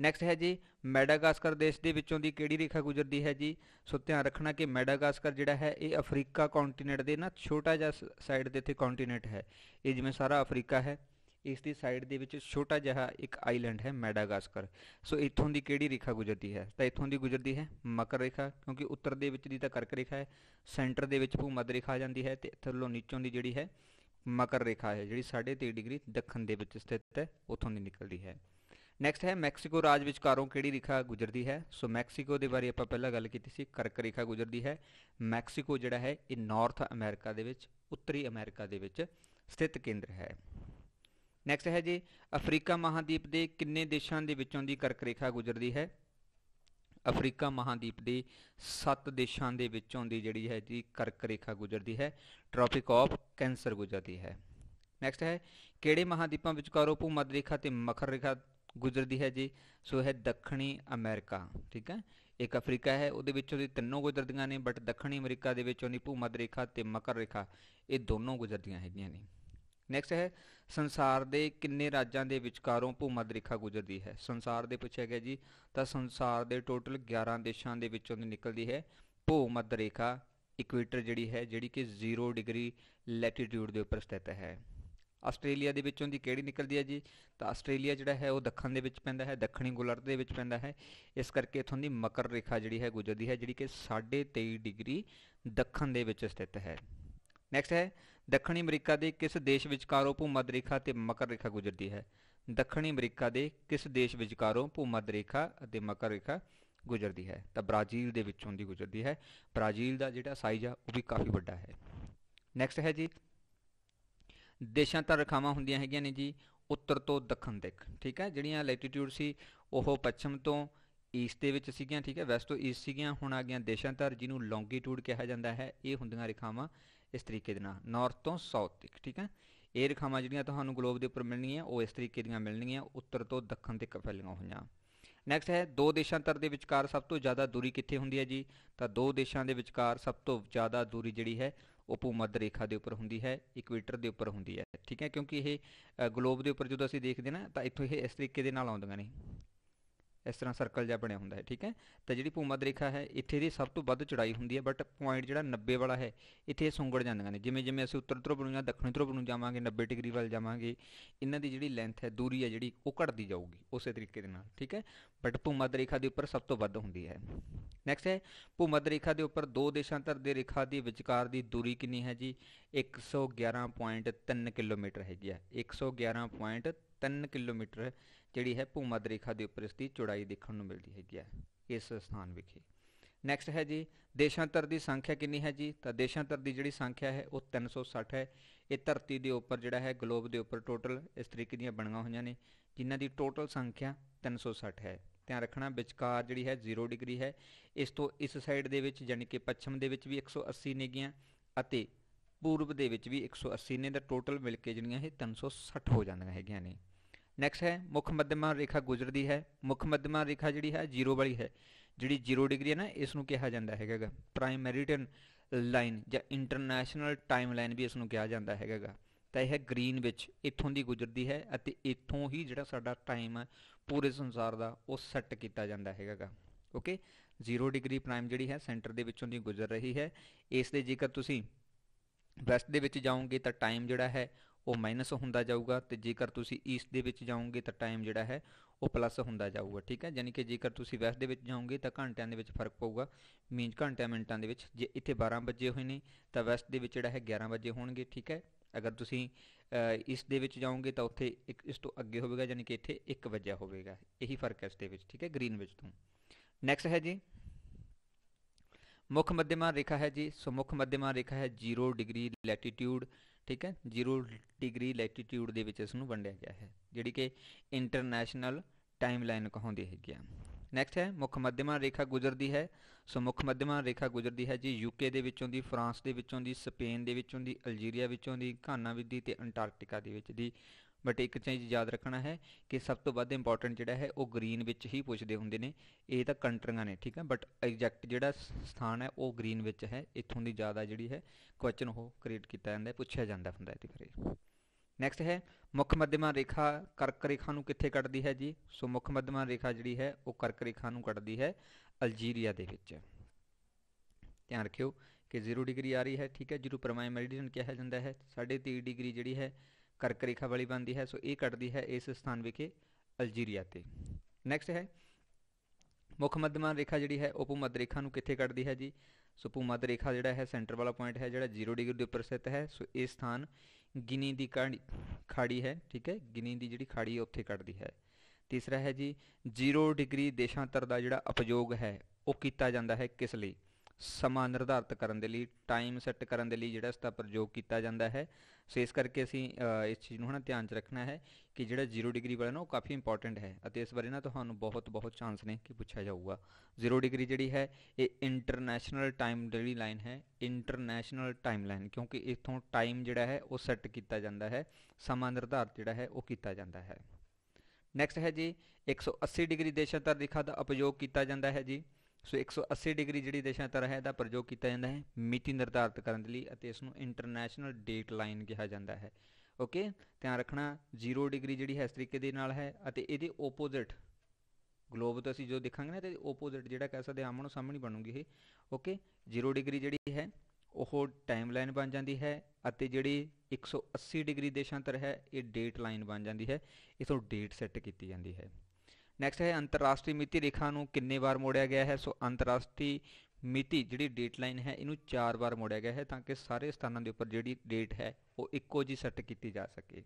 ਨੈਕਸਟ ਹੈ ਜੀ ਮੈਡਾਗਾਸਕਰ ਦੇਸ਼ ਦੇ ਵਿੱਚੋਂ ਦੀ ਕਿਹੜੀ ਰੇਖਾ ਗੁਜ਼ਰਦੀ ਹੈ ਜੀ ਸੋ ਧਿਆਨ ਰੱਖਣਾ ਕਿ ਮੈਡਾਗਾਸਕਰ ਜਿਹੜਾ ਹੈ ਇਹ ਅਫਰੀਕਾ ਕੰਟੀਨੈਂਟ ਦੇ ਨਾ ਛੋਟਾ ਜਿਹਾ ਸਾਈਡ ਦੇ ਉੱਤੇ ਕੰਟੀਨੈਂਟ ਹੈ ਇਹ ਜਿਵੇਂ ਸਾਰਾ ਅਫਰੀਕਾ ਹੈ ਇਸ ਦੀ ਸਾਈਡ ਦੇ ਵਿੱਚ ਛੋਟਾ ਜਿਹਾ ਇੱਕ ਆਈਲੈਂਡ ਹੈ ਮੈਡਾਗਾਸਕਰ ਸੋ ਇੱਥੋਂ ਦੀ ਕਿਹੜੀ ਰੇਖਾ ਗੁਜ਼ਰਦੀ ਹੈ ਤਾਂ ਇੱਥੋਂ ਦੀ ਗੁਜ਼ਰਦੀ ਹੈ ਮਕਰ ਰੇਖਾ ਕਿਉਂਕਿ ਉੱਤਰ ਦੇ ਵਿੱਚ ਦੀ ਤਾਂ ਕਰਕ ਰੇਖਾ ਹੈ ਸੈਂਟਰ ਦੇ ਵਿੱਚ ਭੂਮੱਧ ਰੇਖਾ ਆ ਜਾਂਦੀ ਹੈ ਤੇ ਥੱਲੋਂ ਨੀਚੋਂ ਦੀ ਜਿਹੜੀ ਹੈ ਮਕਰ ਰੇਖਾ ਹੈ ਜਿਹੜੀ 3.5 ਡਿਗਰੀ ਦੱਖਣ ਦੇ ਵਿੱਚ ਸਥਿਤ ਹੈ ਉੱਥੋਂ ਦੀ ਨਿਕਲਦੀ ਹੈ ਨੈਕਸਟ ਹੈ ਮੈਕਸੀਕੋ ਰਾਜ ਵਿਚਕਾਰੋਂ ਕਿਹੜੀ ਰੇਖਾ ਗੁਜ਼ਰਦੀ ਹੈ ਸੋ ਮੈਕਸੀਕੋ ਦੇ ਬਾਰੇ ਆਪਾਂ ਪਹਿਲਾਂ ਗੱਲ ਕੀਤੀ ਸੀ ਕਰਕ ਰੇਖਾ ਗੁਜ਼ਰਦੀ ਹੈ ਮੈਕਸੀਕੋ ਜਿਹੜਾ ਹੈ ਇਹ ਨਾਰਥ ਅਮਰੀਕਾ ਦੇ ਵਿੱਚ ਉੱਤਰੀ ਅਮਰੀਕਾ ਦੇ ਵਿੱਚ ਸਥਿਤ ਕੇਂਦਰ ਹੈ ਨੈਕਸਟ ਹੈ ਜੀ ਅਫਰੀਕਾ ਮਹਾਦੀਪ ਦੇ ਕਿੰਨੇ ਦੇਸ਼ਾਂ ਦੇ ਵਿੱਚੋਂ ਦੀ ਕਰਕ ਰੇਖਾ ਗੁਜ਼ਰਦੀ ਹੈ ਅਫਰੀਕਾ ਮਹਾਦੀਪ ਦੇ 7 ਦੇਸ਼ਾਂ ਦੇ ਵਿੱਚੋਂ ਦੀ ਜਿਹੜੀ ਹੈ ਜੀ ਕਰਕ ਰੇਖਾ ਗੁਜ਼ਰਦੀ ਹੈ ਟ੍ਰੋਪਿਕ ਆਫ ਕੈਂਸਰ ਗੁਜ਼ਰਦੀ ਹੈ ਨੈਕਸਟ ਹੈ ਕਿਹੜੇ ਮਹਾਦੀਪਾਂ ਵਿਚਕਾਰੋਂ ਭੂਮੱਧ ਰੇਖਾ ਤੇ ਮਕਰ ਰੇਖਾ ਗੁਜ਼ਰਦੀ ਹੈ ਜੀ ਸੋ ਹੈ ਦੱਖਣੀ ਅਮਰੀਕਾ ਠੀਕ ਹੈ ਇੱਕ ਅਫਰੀਕਾ ਹੈ ਉਹਦੇ ਵਿੱਚੋਂ ਦੀ ਤਿੰਨੋਂ ਗੁਜ਼ਰਦੀਆਂ ਨੇ ਬਟ ਦੱਖਣੀ ਅਮਰੀਕਾ ਦੇ ਵਿੱਚੋਂ ਨਹੀਂ ਭੂਮੱਧ ਰੇਖਾ ਤੇ ਮਕਰ ਰੇਖਾ ਇਹ ਦੋਨੋਂ ਗੁਜ਼ਰਦੀਆਂ ਹੈਗੀਆਂ ਨੇ ਨੈਕਸਟ ਹੈ ਸੰਸਾਰ ਦੇ ਕਿੰਨੇ ਰਾਜਾਂ ਦੇ ਵਿਚਕਾਰੋਂ ਭੂਮੱਧ ਰੇਖਾ ਗੁਜ਼ਰਦੀ ਹੈ ਸੰਸਾਰ ਦੇ ਪੁੱਛਿਆ ਗਿਆ ਜੀ ਤਾਂ ਸੰਸਾਰ ਦੇ ਟੋਟਲ 11 ਦੇਸ਼ਾਂ ਦੇ ਵਿੱਚੋਂ ਦੀ ਨਿਕਲਦੀ ਹੈ ਭੂਮੱਧ ਰੇਖਾ ਇਕੁਏਟਰ ਜਿਹੜੀ ਹੈ ਜਿਹੜੀ ਕਿ 0 ਡਿਗਰੀ ਲੈਟੀਟਿਊਡ ਦੇ ਉੱਪਰ ਸਥਿਤ ਹੈ ਆਸਟ੍ਰੇਲੀਆ ਦੇ ਵਿੱਚੋਂ ਦੀ ਕਿਹੜੀ ਨਿਕਲਦੀ ਹੈ ਜੀ ਤਾਂ ਆਸਟ੍ਰੇਲੀਆ ਜਿਹੜਾ ਹੈ ਉਹ ਦੱਖਣ ਦੇ ਵਿੱਚ ਪੈਂਦਾ ਹੈ ਦੱਖਣੀ ਗੋਲਾਰਧ ਦੇ ਵਿੱਚ ਪੈਂਦਾ ਹੈ ਇਸ ਕਰਕੇ ਇਥੋਂ ਦੀ ਮਕਰ ਰੇਖਾ ਜਿਹੜੀ ਹੈ ਗੁਜਰਦੀ ਹੈ ਜਿਹੜੀ ਕਿ 23.5 ਡਿਗਰੀ ਦੱਖਣ ਦੇ ਵਿੱਚ ਸਥਿਤ ਹੈ ਨੈਕਸਟ ਹੈ ਦੱਖਣੀ ਅਮਰੀਕਾ ਦੇ ਕਿਸ ਦੇਸ਼ ਉਹ ਭੂਮੱਧ ਰੇਖਾ ਤੇ ਮਕਰ ਰੇਖਾ ਗੁਜਰਦੀ ਹੈ ਦੱਖਣੀ ਅਮਰੀਕਾ ਦੇ ਕਿਸ ਦੇਸ਼ ਉਹ ਭੂਮੱਧ ਰੇਖਾ ਅਤੇ ਮਕਰ ਰੇਖਾ ਗੁਜਰਦੀ ਹੈ ਤਾਂ ਬ੍ਰਾਜ਼ੀਲ ਦੇ ਵਿੱਚੋਂ ਦੀ ਗੁਜਰਦੀ ਹੈ ਬ੍ਰਾਜ਼ੀਲ ਦਾ ਜਿਹੜਾ ਸਾਈਜ਼ ਆ ਉਹ ਵੀ ਕਾਫੀ ਵੱਡਾ ਹੈ ਨੈਕਸਟ ਹੈ ਜੀ ਦੇਸ਼ਾਂ ਤਾਂ ਰੇਖਾਵਾਂ ਹੁੰਦੀਆਂ ਹੈਗੀਆਂ ਨੇ ਜੀ ਉੱਤਰ ਤੋਂ ਦੱਖਣ ਤੱਕ ਠੀਕ ਹੈ ਜਿਹੜੀਆਂ ਲੈਟੀਟਿਊਡ ਸੀ ਉਹ ਪੱਛਮ ਤੋਂ ਈਸਟ ਦੇ ਵਿੱਚ ਸੀਗੀਆਂ ਠੀਕ ਹੈ ਵੈਸਟ ਤੋਂ ਈਸਟ ਸੀਗੀਆਂ ਹੁਣ ਆ ਗਈਆਂ ਦੇਸ਼ਾਂਤਰ ਜਿਹਨੂੰ ਲੌਂਗੀਟਿਊਡ ਕਿਹਾ ਜਾਂਦਾ ਹੈ ਇਹ ਹੁੰਦੀਆਂ ਰੇਖਾਵਾਂ ਇਸ ਤਰੀਕੇ ਦੇ ਨਾਲ ਨਾਰਥ ਤੋਂ ਸਾਊਥ ਤੱਕ ਠੀਕ ਹੈ ਇਹ ਰੇਖਾਵਾਂ ਜਿਹੜੀਆਂ ਤੁਹਾਨੂੰ ਗਲੋਬ ਦੇ ਉੱਪਰ ਮਿਲਣਗੀਆਂ ਉਹ ਇਸ ਤਰੀਕੇ ਦੀਆਂ ਮਿਲਣਗੀਆਂ ਉੱਤਰ ਤੋਂ ਦੱਖਣ ਤੱਕ ਫੈਲੀਆਂ ਹੋਈਆਂ ਨੈਕਸਟ ਹੈ ਦੋ ਦੇਸ਼ਾਂਤਰ ਦੇ ਵਿਚਕਾਰ ਸਭ ਤੋਂ ਜ਼ਿਆਦਾ ਦੂਰੀ ਕਿੱਥੇ ਹੁੰਦੀ ਹੈ ਜੀ ਤਾਂ ਦੋ ਦੇਸ਼ਾਂ ਦੇ ਵਿਚਕਾਰ ਸਭ ਤੋਂ ਜ਼ਿਆਦਾ ਦੂਰੀ ਜਿਹੜੀ ਹੈ ਉਹ ਭੂਮੱਧ ਰੇਖਾ ਦੇ ਉੱਪਰ ਹੁੰਦੀ ਹੈ ਇਕੁਏਟਰ ਦੇ ਉੱਪਰ ਹੁੰਦੀ ਹੈ ਠੀਕ ਹੈ ਕਿਉਂਕਿ ਇਹ ਗਲੋਬ ਦੇ ਉੱਪਰ ਜਦੋਂ ਅਸੀਂ ਦੇਖਦੇ ਨਾ ਤਾਂ ਇੱਥੋਂ ਇਹ ਇਸ ਤਰੀਕੇ ਦੇ ਨਾਲ ਆਉਂਦੀਆਂ ਨੇ ਇਸ ਤਰ੍ਹਾਂ ਸਰਕਲ ਜਿਹਾ ਬਣਿਆ ਹੁੰਦਾ ਹੈ ਠੀਕ ਹੈ ਤਾਂ ਜਿਹੜੀ ਭੂਮਧ ਰੇਖਾ ਹੈ ਇੱਥੇ ਦੀ ਸਭ ਤੋਂ ਵੱਧ ਚੜਾਈ ਹੁੰਦੀ ਹੈ ਬਟ ਪੁਆਇੰਟ ਜਿਹੜਾ 90 ਵਾਲਾ ਹੈ ਇੱਥੇ ਸੁੰਗੜ ਜਾਂਦੀਆਂ ਨੇ ਜਿਵੇਂ ਜਿਵੇਂ ਅਸੀਂ ਉੱਤਰ ਧਰੁਵ ਨੂੰ ਜਾਂ ਦੱਖਣੀ ਧਰੁਵ ਨੂੰ ਜਾਵਾਂਗੇ 90 ਡਿਗਰੀ ਵੱਲ ਜਾਵਾਂਗੇ ਇਹਨਾਂ ਦੀ ਜਿਹੜੀ ਲੈਂਥ ਹੈ ਦੂਰੀ ਹੈ ਜਿਹੜੀ ਉਹ ਘਟਦੀ ਜਾਊਗੀ ਉਸੇ ਤਰੀਕੇ ਦੇ ਨਾਲ ਠੀਕ ਹੈ ਬਟ ਭੂਮਧ ਰੇਖਾ ਦੇ ਉੱਪਰ ਸਭ ਤੋਂ ਵੱਧ ਹੁੰਦੀ ਹੈ ਨੈਕਸਟ ਹੈ ਭੂਮਧ ਰੇਖਾ ਦੇ ਉੱਪਰ ਦੋ ਦੇਸ਼ਾਂਤਰ ਦੇ ਰੇਖਾ ਦੀ ਵਿਚਕਾਰ ਦੀ ਦੂਰੀ ਕਿੰਨੀ ਹੈ ਜੀ 111.3 ਕਿਲੋਮੀਟਰ ਹੈਗੀ ਹੈ 111.3 ਕਿਲੋਮੀਟਰ ਜਿਹੜੀ ਹੈ ਭੂਮੱਧ ਰੇਖਾ ਦੇ ਉੱਪਰ ਇਸਦੀ ਚੌੜਾਈ ਦੇਖਣ ਨੂੰ ਮਿਲਦੀ ਹੈਗੀ ਹੈ ਇਸ ਸਥਾਨ ਵਿਖੇ ਨੈਕਸਟ ਹੈ ਜੀ ਦੇਸ਼ਾਂਤਰ ਦੀ ਸੰਖਿਆ ਕਿੰਨੀ ਹੈ ਜੀ ਤਾਂ ਦੇਸ਼ਾਂਤਰ ਦੀ ਜਿਹੜੀ ਸੰਖਿਆ ਹੈ ਉਹ 360 ਹੈ ਇਹ ਧਰਤੀ ਦੇ ਉੱਪਰ ਜਿਹੜਾ ਹੈ ਗਲੋਬ ਦੇ ਉੱਪਰ ਟੋਟਲ ਇਸ ਤਰੀਕੇ ਦੀਆਂ ਬਣੀਆਂ ਹੋਈਆਂ ਨੇ ਜਿਨ੍ਹਾਂ ਦੀ ਟੋਟਲ ਸੰਖਿਆ 360 ਹੈ ਧਿਆਨ ਰੱਖਣਾ ਵਿਚਕਾਰ ਜਿਹੜੀ ਹੈ 0 ਡਿਗਰੀ ਹੈ ਇਸ ਤੋਂ ਇਸ ਸਾਈਡ ਦੇ ਵਿੱਚ ਯਾਨੀ ਕਿ ਪੱਛਮ ਦੇ ਵਿੱਚ ਵੀ 180 ਨੇਗੀਆਂ ਅਤੇ ਪੂਰਬ ਦੇ ਵਿੱਚ ਵੀ 180 ਨੇ ਦਾ ਟੋਟਲ ਮਿਲ ਕੇ ਜਿਹੜੀਆਂ ਇਹ 360 ਹੋ ਜਾਂਦੀਆਂ ਹੈਗੀਆਂ ਨੇ ਨੈਕਸਟ ਹੈ ਮੁੱਖ ਮੱਧਮਾ ਰੇਖਾ ਗੁਜ਼ਰਦੀ ਹੈ ਮੁੱਖ ਮੱਧਮਾ ਰੇਖਾ ਜਿਹੜੀ ਹੈ ਜ਼ੀਰੋ ਵਾਲੀ ਹੈ ਜਿਹੜੀ 0 ਡਿਗਰੀ ਹੈ ਨਾ ਇਸ ਨੂੰ ਕਿਹਾ ਜਾਂਦਾ ਹੈਗਾਗਾ ਪ੍ਰਾਈਮ ਮੈਰੀਟਨ ਲਾਈਨ ਜਾਂ ਇੰਟਰਨੈਸ਼ਨਲ ਟਾਈਮ ਲਾਈਨ ਵੀ ਇਸ ਨੂੰ ਕਿਹਾ ਜਾਂਦਾ ਹੈਗਾਗਾ ਤਾਂ ਇਹ ਗ੍ਰੀਨ ਵਿੱਚ ਇੱਥੋਂ ਦੀ ਗੁਜ਼ਰਦੀ ਹੈ ਅਤੇ ਇੱਥੋਂ ਹੀ ਜਿਹੜਾ ਸਾਡਾ ਟਾਈਮ ਹੈ ਪੂਰੇ ਸੰਸਾਰ ਦਾ ਉਹ ਸੈੱਟ ਕੀਤਾ ਜਾਂਦਾ ਹੈਗਾਗਾ ਓਕੇ 0 ਡਿਗਰੀ ਪ੍ਰਾਈਮ ਜਿਹੜੀ ਹੈ ਸੈਂਟਰ ਦੇ ਵਿੱਚੋਂ ਦੀ ਗੁਜ਼ਰ ਰਹੀ ਹੈ ਇਸ ਦੇ ਜੇਕਰ ਤੁਸੀਂ ਵੈਸਟ ਦੇ ਵਿੱਚ ਜਾਓਗੇ ਤਾਂ ਟਾਈਮ ਜਿਹੜਾ ਹੈ ਉਹ ਮਾਈਨਸ ਹੁੰਦਾ ਜਾਊਗਾ ਤੇ ਜੇਕਰ ਤੁਸੀਂ ਈਸਟ ਦੇ ਵਿੱਚ ਜਾਓਗੇ ਤਾਂ ਟਾਈਮ ਜਿਹੜਾ ਹੈ ਉਹ ਪਲੱਸ ਹੁੰਦਾ ਜਾਊਗਾ ਠੀਕ ਹੈ ਯਾਨੀ ਕਿ ਜੇਕਰ ਤੁਸੀਂ ਵੈਸਟ ਦੇ ਵਿੱਚ ਜਾਓਗੇ ਤਾਂ ਘੰਟਿਆਂ ਦੇ ਵਿੱਚ ਫਰਕ ਪਊਗਾ ਮੀਨਸ ਘੰਟਿਆਂ ਮਿੰਟਾਂ ਦੇ ਵਿੱਚ ਜੇ ਇੱਥੇ 12 ਵਜੇ ਹੋਏ ਨੇ ਤਾਂ ਵੈਸਟ ਦੇ ਵਿੱਚ ਜਿਹੜਾ ਹੈ 11 ਵਜੇ ਹੋਣਗੇ ਠੀਕ ਹੈ ਅਗਰ ਤੁਸੀਂ ਇਸ ਦੇ ਵਿੱਚ ਜਾਓਗੇ ਤਾਂ ਉੱਥੇ ਇੱਕ ਇਸ ਤੋਂ ਅੱਗੇ ਹੋਵੇਗਾ ਯਾਨੀ ਕਿ ਇੱਥੇ 1 ਵਜੇ ਹੋਵੇਗਾ ਇਹੀ ਫਰਕ ਹੈ ਇਸ ਦੇ ਵਿੱਚ ਠੀਕ ਹੈ ਗ੍ਰੀਨ ਵਿੱਚ ਤੋਂ ਨੈਕਸਟ ਹੈ ਜੀ ਮੁੱਖ ਮੱਧਮਾ ਰੇਖਾ ਹੈ ਜੀ ਸੋ ਮੁੱਖ ਮੱਧਮਾ ਰੇਖਾ ਹੈ 0 ਡਿਗਰੀ ਲੈਟੀਟਿਊਡ ਠੀਕ ਹੈ 0 ਡਿਗਰੀ ਲੈਟੀਟਿਊਡ ਦੇ ਵਿੱਚ ਇਸ ਨੂੰ ਵੰਡਿਆ ਗਿਆ ਹੈ ਜਿਹੜੀ ਕਿ ਇੰਟਰਨੈਸ਼ਨਲ ਟਾਈਮਲਾਈਨ ਕਹਾਉਂਦੀ ਹੈ ਗਿਆ ਨੈਕਸਟ ਹੈ ਮੁੱਖ ਮੱਧਮਾ ਰੇਖਾ ਗੁਜ਼ਰਦੀ ਹੈ ਸੋ ਮੁੱਖ ਮੱਧਮਾ ਰੇਖਾ ਗੁਜ਼ਰਦੀ ਹੈ ਜੀ ਯੂਕੇ ਦੇ ਵਿੱਚੋਂ ਦੀ ਫਰਾਂਸ ਦੇ ਵਿੱਚੋਂ ਦੀ ਸਪੇਨ ਦੇ ਵਿੱਚੋਂ ਦੀ ਅਲਜੀਰੀਆ ਵਿੱਚੋਂ ਦੀ ਘਾਨਾ ਵਿੱਦੀ ਤੇ ਅੰਟਾਰਕਟਿਕਾ ਦੇ ਵਿੱਚ ਦੀ ਬਟ ਇੱਕ ਚੀਜ਼ ਯਾਦ ਰੱਖਣਾ ਹੈ ਕਿ ਸਭ ਤੋਂ ਵੱਧ ਇੰਪੋਰਟੈਂਟ ਜਿਹੜਾ ਹੈ ਉਹ ਗ੍ਰੀਨ ਵਿੱਚ ਹੀ ਪੁੱਛਦੇ ਹੁੰਦੇ ਨੇ ਇਹ ਤਾਂ ਕੰਟਰੀਆਂ ਨੇ ਠੀਕ ਹੈ ਬਟ ਐਗਜੈਕਟ ਜਿਹੜਾ ਸਥਾਨ ਹੈ ਉਹ ਗ੍ਰੀਨ ਵਿੱਚ ਹੈ ਇੱਥੋਂ ਦੀ ਜ਼ਿਆਦਾ ਜਿਹੜੀ ਹੈ ਕੁਐਸਚਨ ਉਹ ਕ੍ਰੀਏਟ ਕੀਤਾ ਜਾਂਦਾ ਪੁੱਛਿਆ ਜਾਂਦਾ ਹੁੰਦਾ ਇਹਦੇ ਬਾਰੇ ਨੈਕਸਟ ਹੈ ਮੁੱਖ ਮੱਧਮਾ ਰੇਖਾ ਕਰਕ ਰੇਖਾ ਨੂੰ ਕਿੱਥੇ ਕੱਟਦੀ ਹੈ ਜੀ ਸੋ ਮੁੱਖ ਮੱਧਮਾ ਰੇਖਾ ਜਿਹੜੀ ਹੈ ਉਹ ਕਰਕ ਰੇਖਾ ਨੂੰ ਕੱਟਦੀ ਹੈ ਅਲਜੀਰੀਆ ਦੇ ਵਿੱਚ ਧਿਆਨ ਰੱਖਿਓ ਕਿ 0 ਡਿਗਰੀ ਆ ਰਹੀ ਹੈ ਠੀਕ ਹੈ ਜਿਹਨੂੰ ਪ੍ਰਾਈਮਰੀ ਮੈਰੀਡੀਅਨ ਕਿਹਾ ਜਾਂਦਾ ਹੈ 3.5 ਡਿਗਰੀ ਜਿਹੜੀ ਹੈ ਕਰਕ ਰੇਖਾ ਵਾਲੀ ਬਣਦੀ ਹੈ ਸੋ ਇਹ ਕੱਟਦੀ ਹੈ ਇਸ ਸਥਾਨ ਵਿਖੇ ਅਲਜੀਰੀਆ ਤੇ ਨੈਕਸਟ ਹੈ ਮੁੱਖ ਮੱਧਮਾਨ ਰੇਖਾ ਜਿਹੜੀ ਹੈ ਮੱਧ ਰੇਖਾ ਨੂੰ ਕਿੱਥੇ ਕੱਟਦੀ ਹੈ ਜੀ ਸੋ ਮੱਧ ਰੇਖਾ ਜਿਹੜਾ ਹੈ ਸੈਂਟਰ ਵਾਲਾ ਪੁਆਇੰਟ ਹੈ ਜਿਹੜਾ 0 ਡਿਗਰੀ ਦੇ ਉੱਪਰ ਸਥਿਤ ਹੈ ਸੋ ਇਹ ਸਥਾਨ ਗਿਨੀ ਦੀ ਖਾੜੀ ਹੈ ਠੀਕ ਹੈ ਗਿਨੀ ਦੀ ਜਿਹੜੀ ਖਾੜੀ ਹੈ ਉੱਥੇ ਕੱਟਦੀ ਹੈ ਤੀਸਰਾ ਹੈ ਜੀ 0 ਡਿਗਰੀ ਦੇਸ਼ਾਂਤਰ ਦਾ ਜਿਹੜਾ ਉਪਯੋਗ ਹੈ ਉਹ ਕੀਤਾ ਜਾਂਦਾ ਹੈ ਕਿਸ ਲਈ ਸਮਾਂ ਨਿਰਧਾਰਤ ਕਰਨ ਦੇ ਲਈ ਟਾਈਮ ਸੈੱਟ ਕਰਨ ਦੇ ਲਈ ਜਿਹੜਾ ਇਸ ਦਾ ਪ੍ਰਯੋਗ ਕੀਤਾ ਜਾਂਦਾ ਹੈ ਸੋ ਇਸ ਕਰਕੇ ਅਸੀਂ ਇਸ ਚੀਜ਼ ਨੂੰ ਹਨਾ ਧਿਆਨ 'ਚ ਰੱਖਣਾ ਹੈ ਕਿ ਜਿਹੜਾ 0 ਡਿਗਰੀ ਵਾਲਾ ਨਾ ਉਹ ਕਾਫੀ ਇੰਪੋਰਟੈਂਟ ਹੈ ਅਤੇ ਇਸ ਬਾਰੇ ਨਾ ਤੁਹਾਨੂੰ ਬਹੁਤ ਬਹੁਤ ਚਾਂਸ ਨੇ ਕਿ ਪੁੱਛਿਆ ਜਾਊਗਾ 0 ਡਿਗਰੀ ਜਿਹੜੀ ਹੈ ਇਹ ਇੰਟਰਨੈਸ਼ਨਲ ਟਾਈਮ ਜਿਹੜੀ ਲਾਈਨ ਹੈ ਇੰਟਰਨੈਸ਼ਨਲ ਟਾਈਮ ਲਾਈਨ ਕਿਉਂਕਿ ਇਥੋਂ ਟਾਈਮ ਜਿਹੜਾ ਹੈ ਉਹ ਸੈੱਟ ਕੀਤਾ ਜਾਂਦਾ ਹੈ ਸਮਾਂ ਨਿਰਧਾਰਤ ਜਿਹੜਾ ਹੈ ਉਹ ਕੀਤਾ ਜਾਂਦਾ ਹੈ ਨੈਕਸਟ ਹੈ ਜੀ 180 ਡਿਗਰੀ ਦੇਸ਼ਾਂਤਰ ਰੇਖਾ ਦਾ ਉਪਯੋਗ ਕੀਤਾ ਜਾਂਦਾ ਹੈ ਜੀ ਸੋ 180 ਡਿਗਰੀ ਜਿਹੜੀ ਦਿਸ਼ਾ ਤਰ੍ਹਾਂ ਹੈ ਦਾ ਪ੍ਰਯੋਗ ਕੀਤਾ ਜਾਂਦਾ ਹੈ ਮਿਤੀ ਨਿਰਧਾਰਤ ਕਰਨ ਦੇ ਲਈ ਅਤੇ ਇਸ ਨੂੰ ਇੰਟਰਨੈਸ਼ਨਲ ਡੇਟ ਲਾਈਨ ਕਿਹਾ ਜਾਂਦਾ ਹੈ ਓਕੇ ਧਿਆਨ ਰੱਖਣਾ 0 ਡਿਗਰੀ ਜਿਹੜੀ ਹੈ ਇਸ ਤਰੀਕੇ ਦੇ ਨਾਲ ਹੈ ਅਤੇ ਇਹਦੇ ਆਪੋਜ਼ਿਟ ਗਲੋਬ ਤੋਂ ਅਸੀਂ ਜੋ ਦੇਖਾਂਗੇ ਨਾ ਤੇ ਆਪੋਜ਼ਿਟ ਜਿਹੜਾ ਕਹਿ ਸਕਦੇ ਆਮਣੋ ਸਾਹਮਣੇ ਬਣੂਗੀ ਇਹ ਓਕੇ 0 ਡਿਗਰੀ ਜਿਹੜੀ ਹੈ ਉਹ ਟਾਈਮ ਲਾਈਨ ਬਣ ਜਾਂਦੀ ਹੈ ਅਤੇ ਜਿਹੜੀ 180 ਡਿਗਰੀ ਦੇਸ਼ਾਂਤਰ ਹੈ ਇਹ ਡੇਟ ਲਾਈਨ ਬਣ ਜਾਂਦੀ ਹੈ ਇਸ ਨੂੰ ਡੇਟ ਸੈੱਟ ਕੀਤੀ ਜਾਂਦੀ ਹੈ ਨੈਕਸਟ ਹੈ ਅੰਤਰਰਾਸ਼ਟਰੀ ਮਿਤੀ ਰੇਖਾ ਨੂੰ ਕਿੰਨੇ ਵਾਰ ਮੋੜਿਆ ਗਿਆ ਹੈ ਸੋ ਅੰਤਰਰਾਸ਼ਟਰੀ ਮਿਤੀ ਜਿਹੜੀ ਡੇਟ ਲਾਈਨ ਹੈ ਇਹਨੂੰ ਚਾਰ ਵਾਰ ਮੋੜਿਆ ਗਿਆ ਹੈ ਤਾਂ ਕਿ ਸਾਰੇ ਸਥਾਨਾਂ ਦੇ ਉੱਪਰ ਜਿਹੜੀ ਡੇਟ ਹੈ ਉਹ ਇੱਕੋ ਜੀ ਸੈੱਟ ਕੀਤੀ ਜਾ ਸਕੇ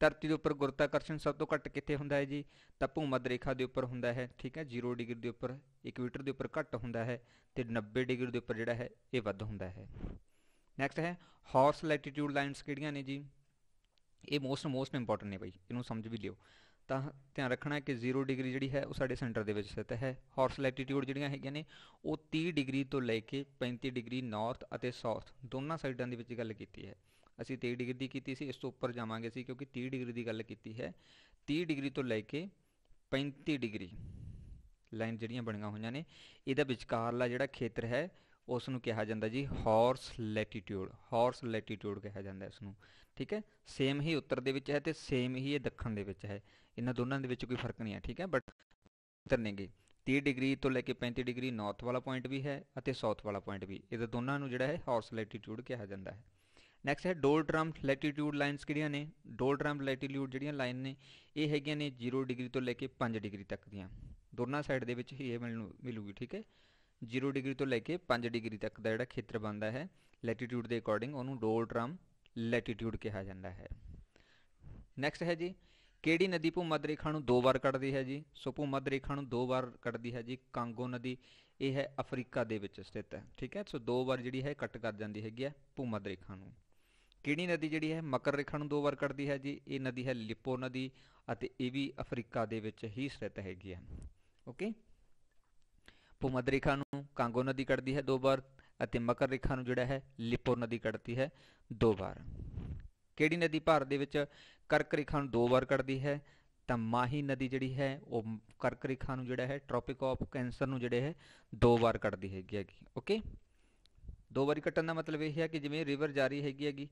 ਧਰਤੀ ਦੇ ਉੱਪਰ ਗੁਰਤਾਕਰਸ਼ਣ ਸਭ ਤੋਂ ਘੱਟ ਕਿੱਥੇ ਹੁੰਦਾ ਹੈ ਜੀ ਤਾਂ ਭੂਮੱਧ ਰੇਖਾ ਦੇ ਉੱਪਰ ਹੁੰਦਾ ਹੈ ਠੀਕ ਹੈ 0 ਡਿਗਰੀ ਦੇ ਉੱਪਰ ਇਕਵੇਟਰ ਦੇ ਉੱਪਰ ਘੱਟ ਹੁੰਦਾ ਹੈ ਤੇ 90 ਡਿਗਰੀ ਦੇ ਉੱਪਰ ਜਿਹੜਾ ਹੈ ਇਹ ਵੱਧ ਹੁੰਦਾ ਹੈ ਨੈਕਸਟ ਹੈ ਹਾਰਸ ਲੈਟੀਟਿਊਡ ਲਾਈਨਸ ਕਿਹੜੀਆਂ ਨੇ ਜੀ ਇਹ ਮੋਸਟ ਮੋਸਟ ਇੰਪੋਰਟੈਂਟ ਨੇ ਬਈ ਇਹਨੂੰ ਸਮਝ ਵੀ ਲਿਓ ਤਾਂ ਧਿਆਨ ਰੱਖਣਾ ਕਿ 0 ਡਿਗਰੀ ਜਿਹੜੀ ਹੈ ਉਹ ਸਾਡੇ ਸੈਂਟਰ ਦੇ ਵਿੱਚ ਸਥਿਤ ਹੈ ਹਾਰਸ ਲੈਟੀਟਿਊਡ ਜਿਹੜੀਆਂ ਹੈਗੀਆਂ ਨੇ ਉਹ 30 ਡਿਗਰੀ ਤੋਂ ਲੈ ਕੇ 35 ਡਿਗਰੀ ਨਾਰਥ ਅਤੇ ਸਾਊਥ ਦੋਨਾਂ ਸਾਈਡਾਂ ਦੇ ਵਿੱਚ ਗੱਲ ਕੀਤੀ ਹੈ ਅਸੀਂ 30 ਡਿਗਰੀ ਦੀ ਕੀਤੀ ਸੀ ਇਸ ਤੋਂ ਉੱਪਰ ਜਾਵਾਂਗੇ ਸੀ ਕਿਉਂਕਿ 30 ਡਿਗਰੀ ਦੀ ਗੱਲ ਕੀਤੀ ਹੈ 30 ਡਿਗਰੀ ਤੋਂ ਲੈ ਕੇ 35 ਡਿਗਰੀ ਲਾਈਨ ਜਿਹੜੀਆਂ ਬਣੀਆਂ ਹੋਈਆਂ ਨੇ ਇਹਦਾ ਵਿਚਕਾਰਲਾ ਜਿਹੜਾ ਖੇਤਰ ਹੈ ਉਸ ਨੂੰ ਕਿਹਾ ਜਾਂਦਾ ਜੀ ਹਾਰਸ ਲੈਟੀਟਿਊਡ ਹਾਰਸ ਲੈਟੀਟਿਊਡ ਕਿਹਾ ਜਾਂਦਾ ਇਸ ਨੂੰ ਠੀਕ ਹੈ ਸੇਮ ਹੀ ਉੱਤਰ ਦੇ ਵਿੱਚ ਹੈ ਤੇ ਸੇਮ ਹੀ ਇਹ ਦੱਖਣ ਦੇ ਵਿੱਚ ਹੈ ਇਹਨਾਂ ਦੋਨਾਂ ਦੇ ਵਿੱਚ ਕੋਈ ਫਰਕ ਨਹੀਂ ਹੈ ਠੀਕ ਹੈ ਬਟ ਅੰਤਰ ਨੇਗੇ 30 ਡਿਗਰੀ ਤੋਂ ਲੈ ਕੇ 35 ਡਿਗਰੀ ਨਾਰਥ ਵਾਲਾ ਪੁਆਇੰਟ ਵੀ ਹੈ ਅਤੇ ਸਾਊਥ ਵਾਲਾ ਪੁਆਇੰਟ ਵੀ ਇਹਦੇ ਦੋਨਾਂ ਨੂੰ ਜਿਹੜਾ ਹੈ ਹਾਰਸ ਲੈਟੀਟਿਊਡ ਕਿਹਾ ਜਾਂਦਾ ਹੈ ਨੈਕਸਟ ਹੈ ਡੋਲਡਰਮ ਲੈਟੀਟਿਊਡ ਲਾਈਨਸ ਕਿਹੜੀਆਂ ਨੇ ਡੋਲਡਰਮ ਲੈਟੀਟਿਊਡ ਜਿਹੜੀਆਂ ਲਾਈਨ ਨੇ ਇਹ ਹੈਗੀਆਂ ਨੇ 0 ਡਿਗਰੀ ਤੋਂ ਲੈ ਕੇ 5 ਡਿਗਰੀ ਤੱਕ ਦੀਆਂ ਦੋਨਾਂ ਸਾਈਡ ਦੇ ਵਿੱਚ ਹੀ ਇਹ ਮਿਲੂਗੀ ਠੀਕ ਹੈ 0 ਡਿਗਰੀ ਤੋਂ ਲੈ ਕੇ 5 ਡਿਗਰੀ ਤੱਕ ਦਾ ਜਿਹੜਾ ਖੇਤਰ ਬਣਦਾ ਹੈ ਲੈਟੀਟਿਊਡ ਦੇ ਅਕੋਰਡਿੰਗ ਉਹਨੂੰ ਡੋਲਡਰਮ ਲੈਟੀਟਿਊਡ ਕਿਹਾ ਜਾਂਦਾ ਹੈ ਨੈਕਸਟ ਹੈ ਜੀ ਕਿਹੜੀ ਨਦੀ ਭੂਮੱਧ ਰੇਖਾ ਨੂੰ ਦੋ ਵਾਰ ਕੱਟਦੀ ਹੈ ਜੀ ਸੋ ਭੂਮੱਧ ਰੇਖਾ ਨੂੰ ਦੋ ਵਾਰ ਕੱਟਦੀ ਹੈ ਜੀ ਕਾਂਗੋ ਨਦੀ ਇਹ ਹੈ ਅਫਰੀਕਾ ਦੇ ਵਿੱਚ ਸਥਿਤ ਹੈ ਠੀਕ ਹੈ ਸੋ ਦੋ ਵਾਰ ਜਿਹੜੀ ਹੈ ਕੱਟ ਕਰ ਜਾਂਦੀ ਹੈਗੀ ਹੈ ਭੂਮੱਧ ਰੇਖਾ ਨੂੰ ਕਿਹੜੀ ਨਦੀ ਜਿਹੜੀ ਹੈ ਮਕਰ ਰੇਖਾ ਨੂੰ ਦੋ ਵਾਰ ਕੱਟਦੀ ਹੈ ਜੀ ਇਹ ਨਦੀ ਹੈ ਲਿਪੋ ਨਦੀ ਅਤੇ ਇਹ ਵੀ ਅਫਰੀਕਾ ਦੇ ਵਿੱਚ ਹੀ ਸਥਿਤ ਹੈਗੀ ਹੈ ਓਕੇ ਭੂਮੱਧ ਰੇਖਾ ਨੂੰ ਕਾਂਗੋ ਨਦੀ ਕੱਟਦੀ ਹੈ ਦੋ ਵਾਰ ਅਤੇ ਮਕਰ ਰੇਖਾ ਨੂੰ ਜਿਹੜਾ ਹੈ ਲਿਪੋ ਨਦੀ ਕੱਟਦੀ ਹੈ ਦੋ ਵਾਰ ਕਿਹੜੀ ਨਦੀ ਭਾਰਤ ਦੇ ਵਿੱਚ ਕਰਕ ਰੇਖਾ ਨੂੰ ਦੋ ਵਾਰ ਕੱਟਦੀ ਹੈ ਤਾਂ ਮਾਹੀ ਨਦੀ ਜਿਹੜੀ ਹੈ ਉਹ ਕਰਕ ਰੇਖਾ ਨੂੰ ਜਿਹੜਾ ਹੈ ਟ੍ਰੋਪਿਕ ਆਫ ਕੈਂਸਰ ਨੂੰ ਜਿਹੜੇ ਹੈ ਦੋ ਵਾਰ ਕੱਟਦੀ ਹੈਗੀ ਹੈਗੀ ਓਕੇ ਦੋ ਵਾਰੀ ਕੱਟਣ ਦਾ ਮਤਲਬ ਇਹ ਹੈ ਕਿ ਜਿਵੇਂ ਰਿਵਰ ਜਾਰੀ ਹੈਗੀ ਹੈਗੀ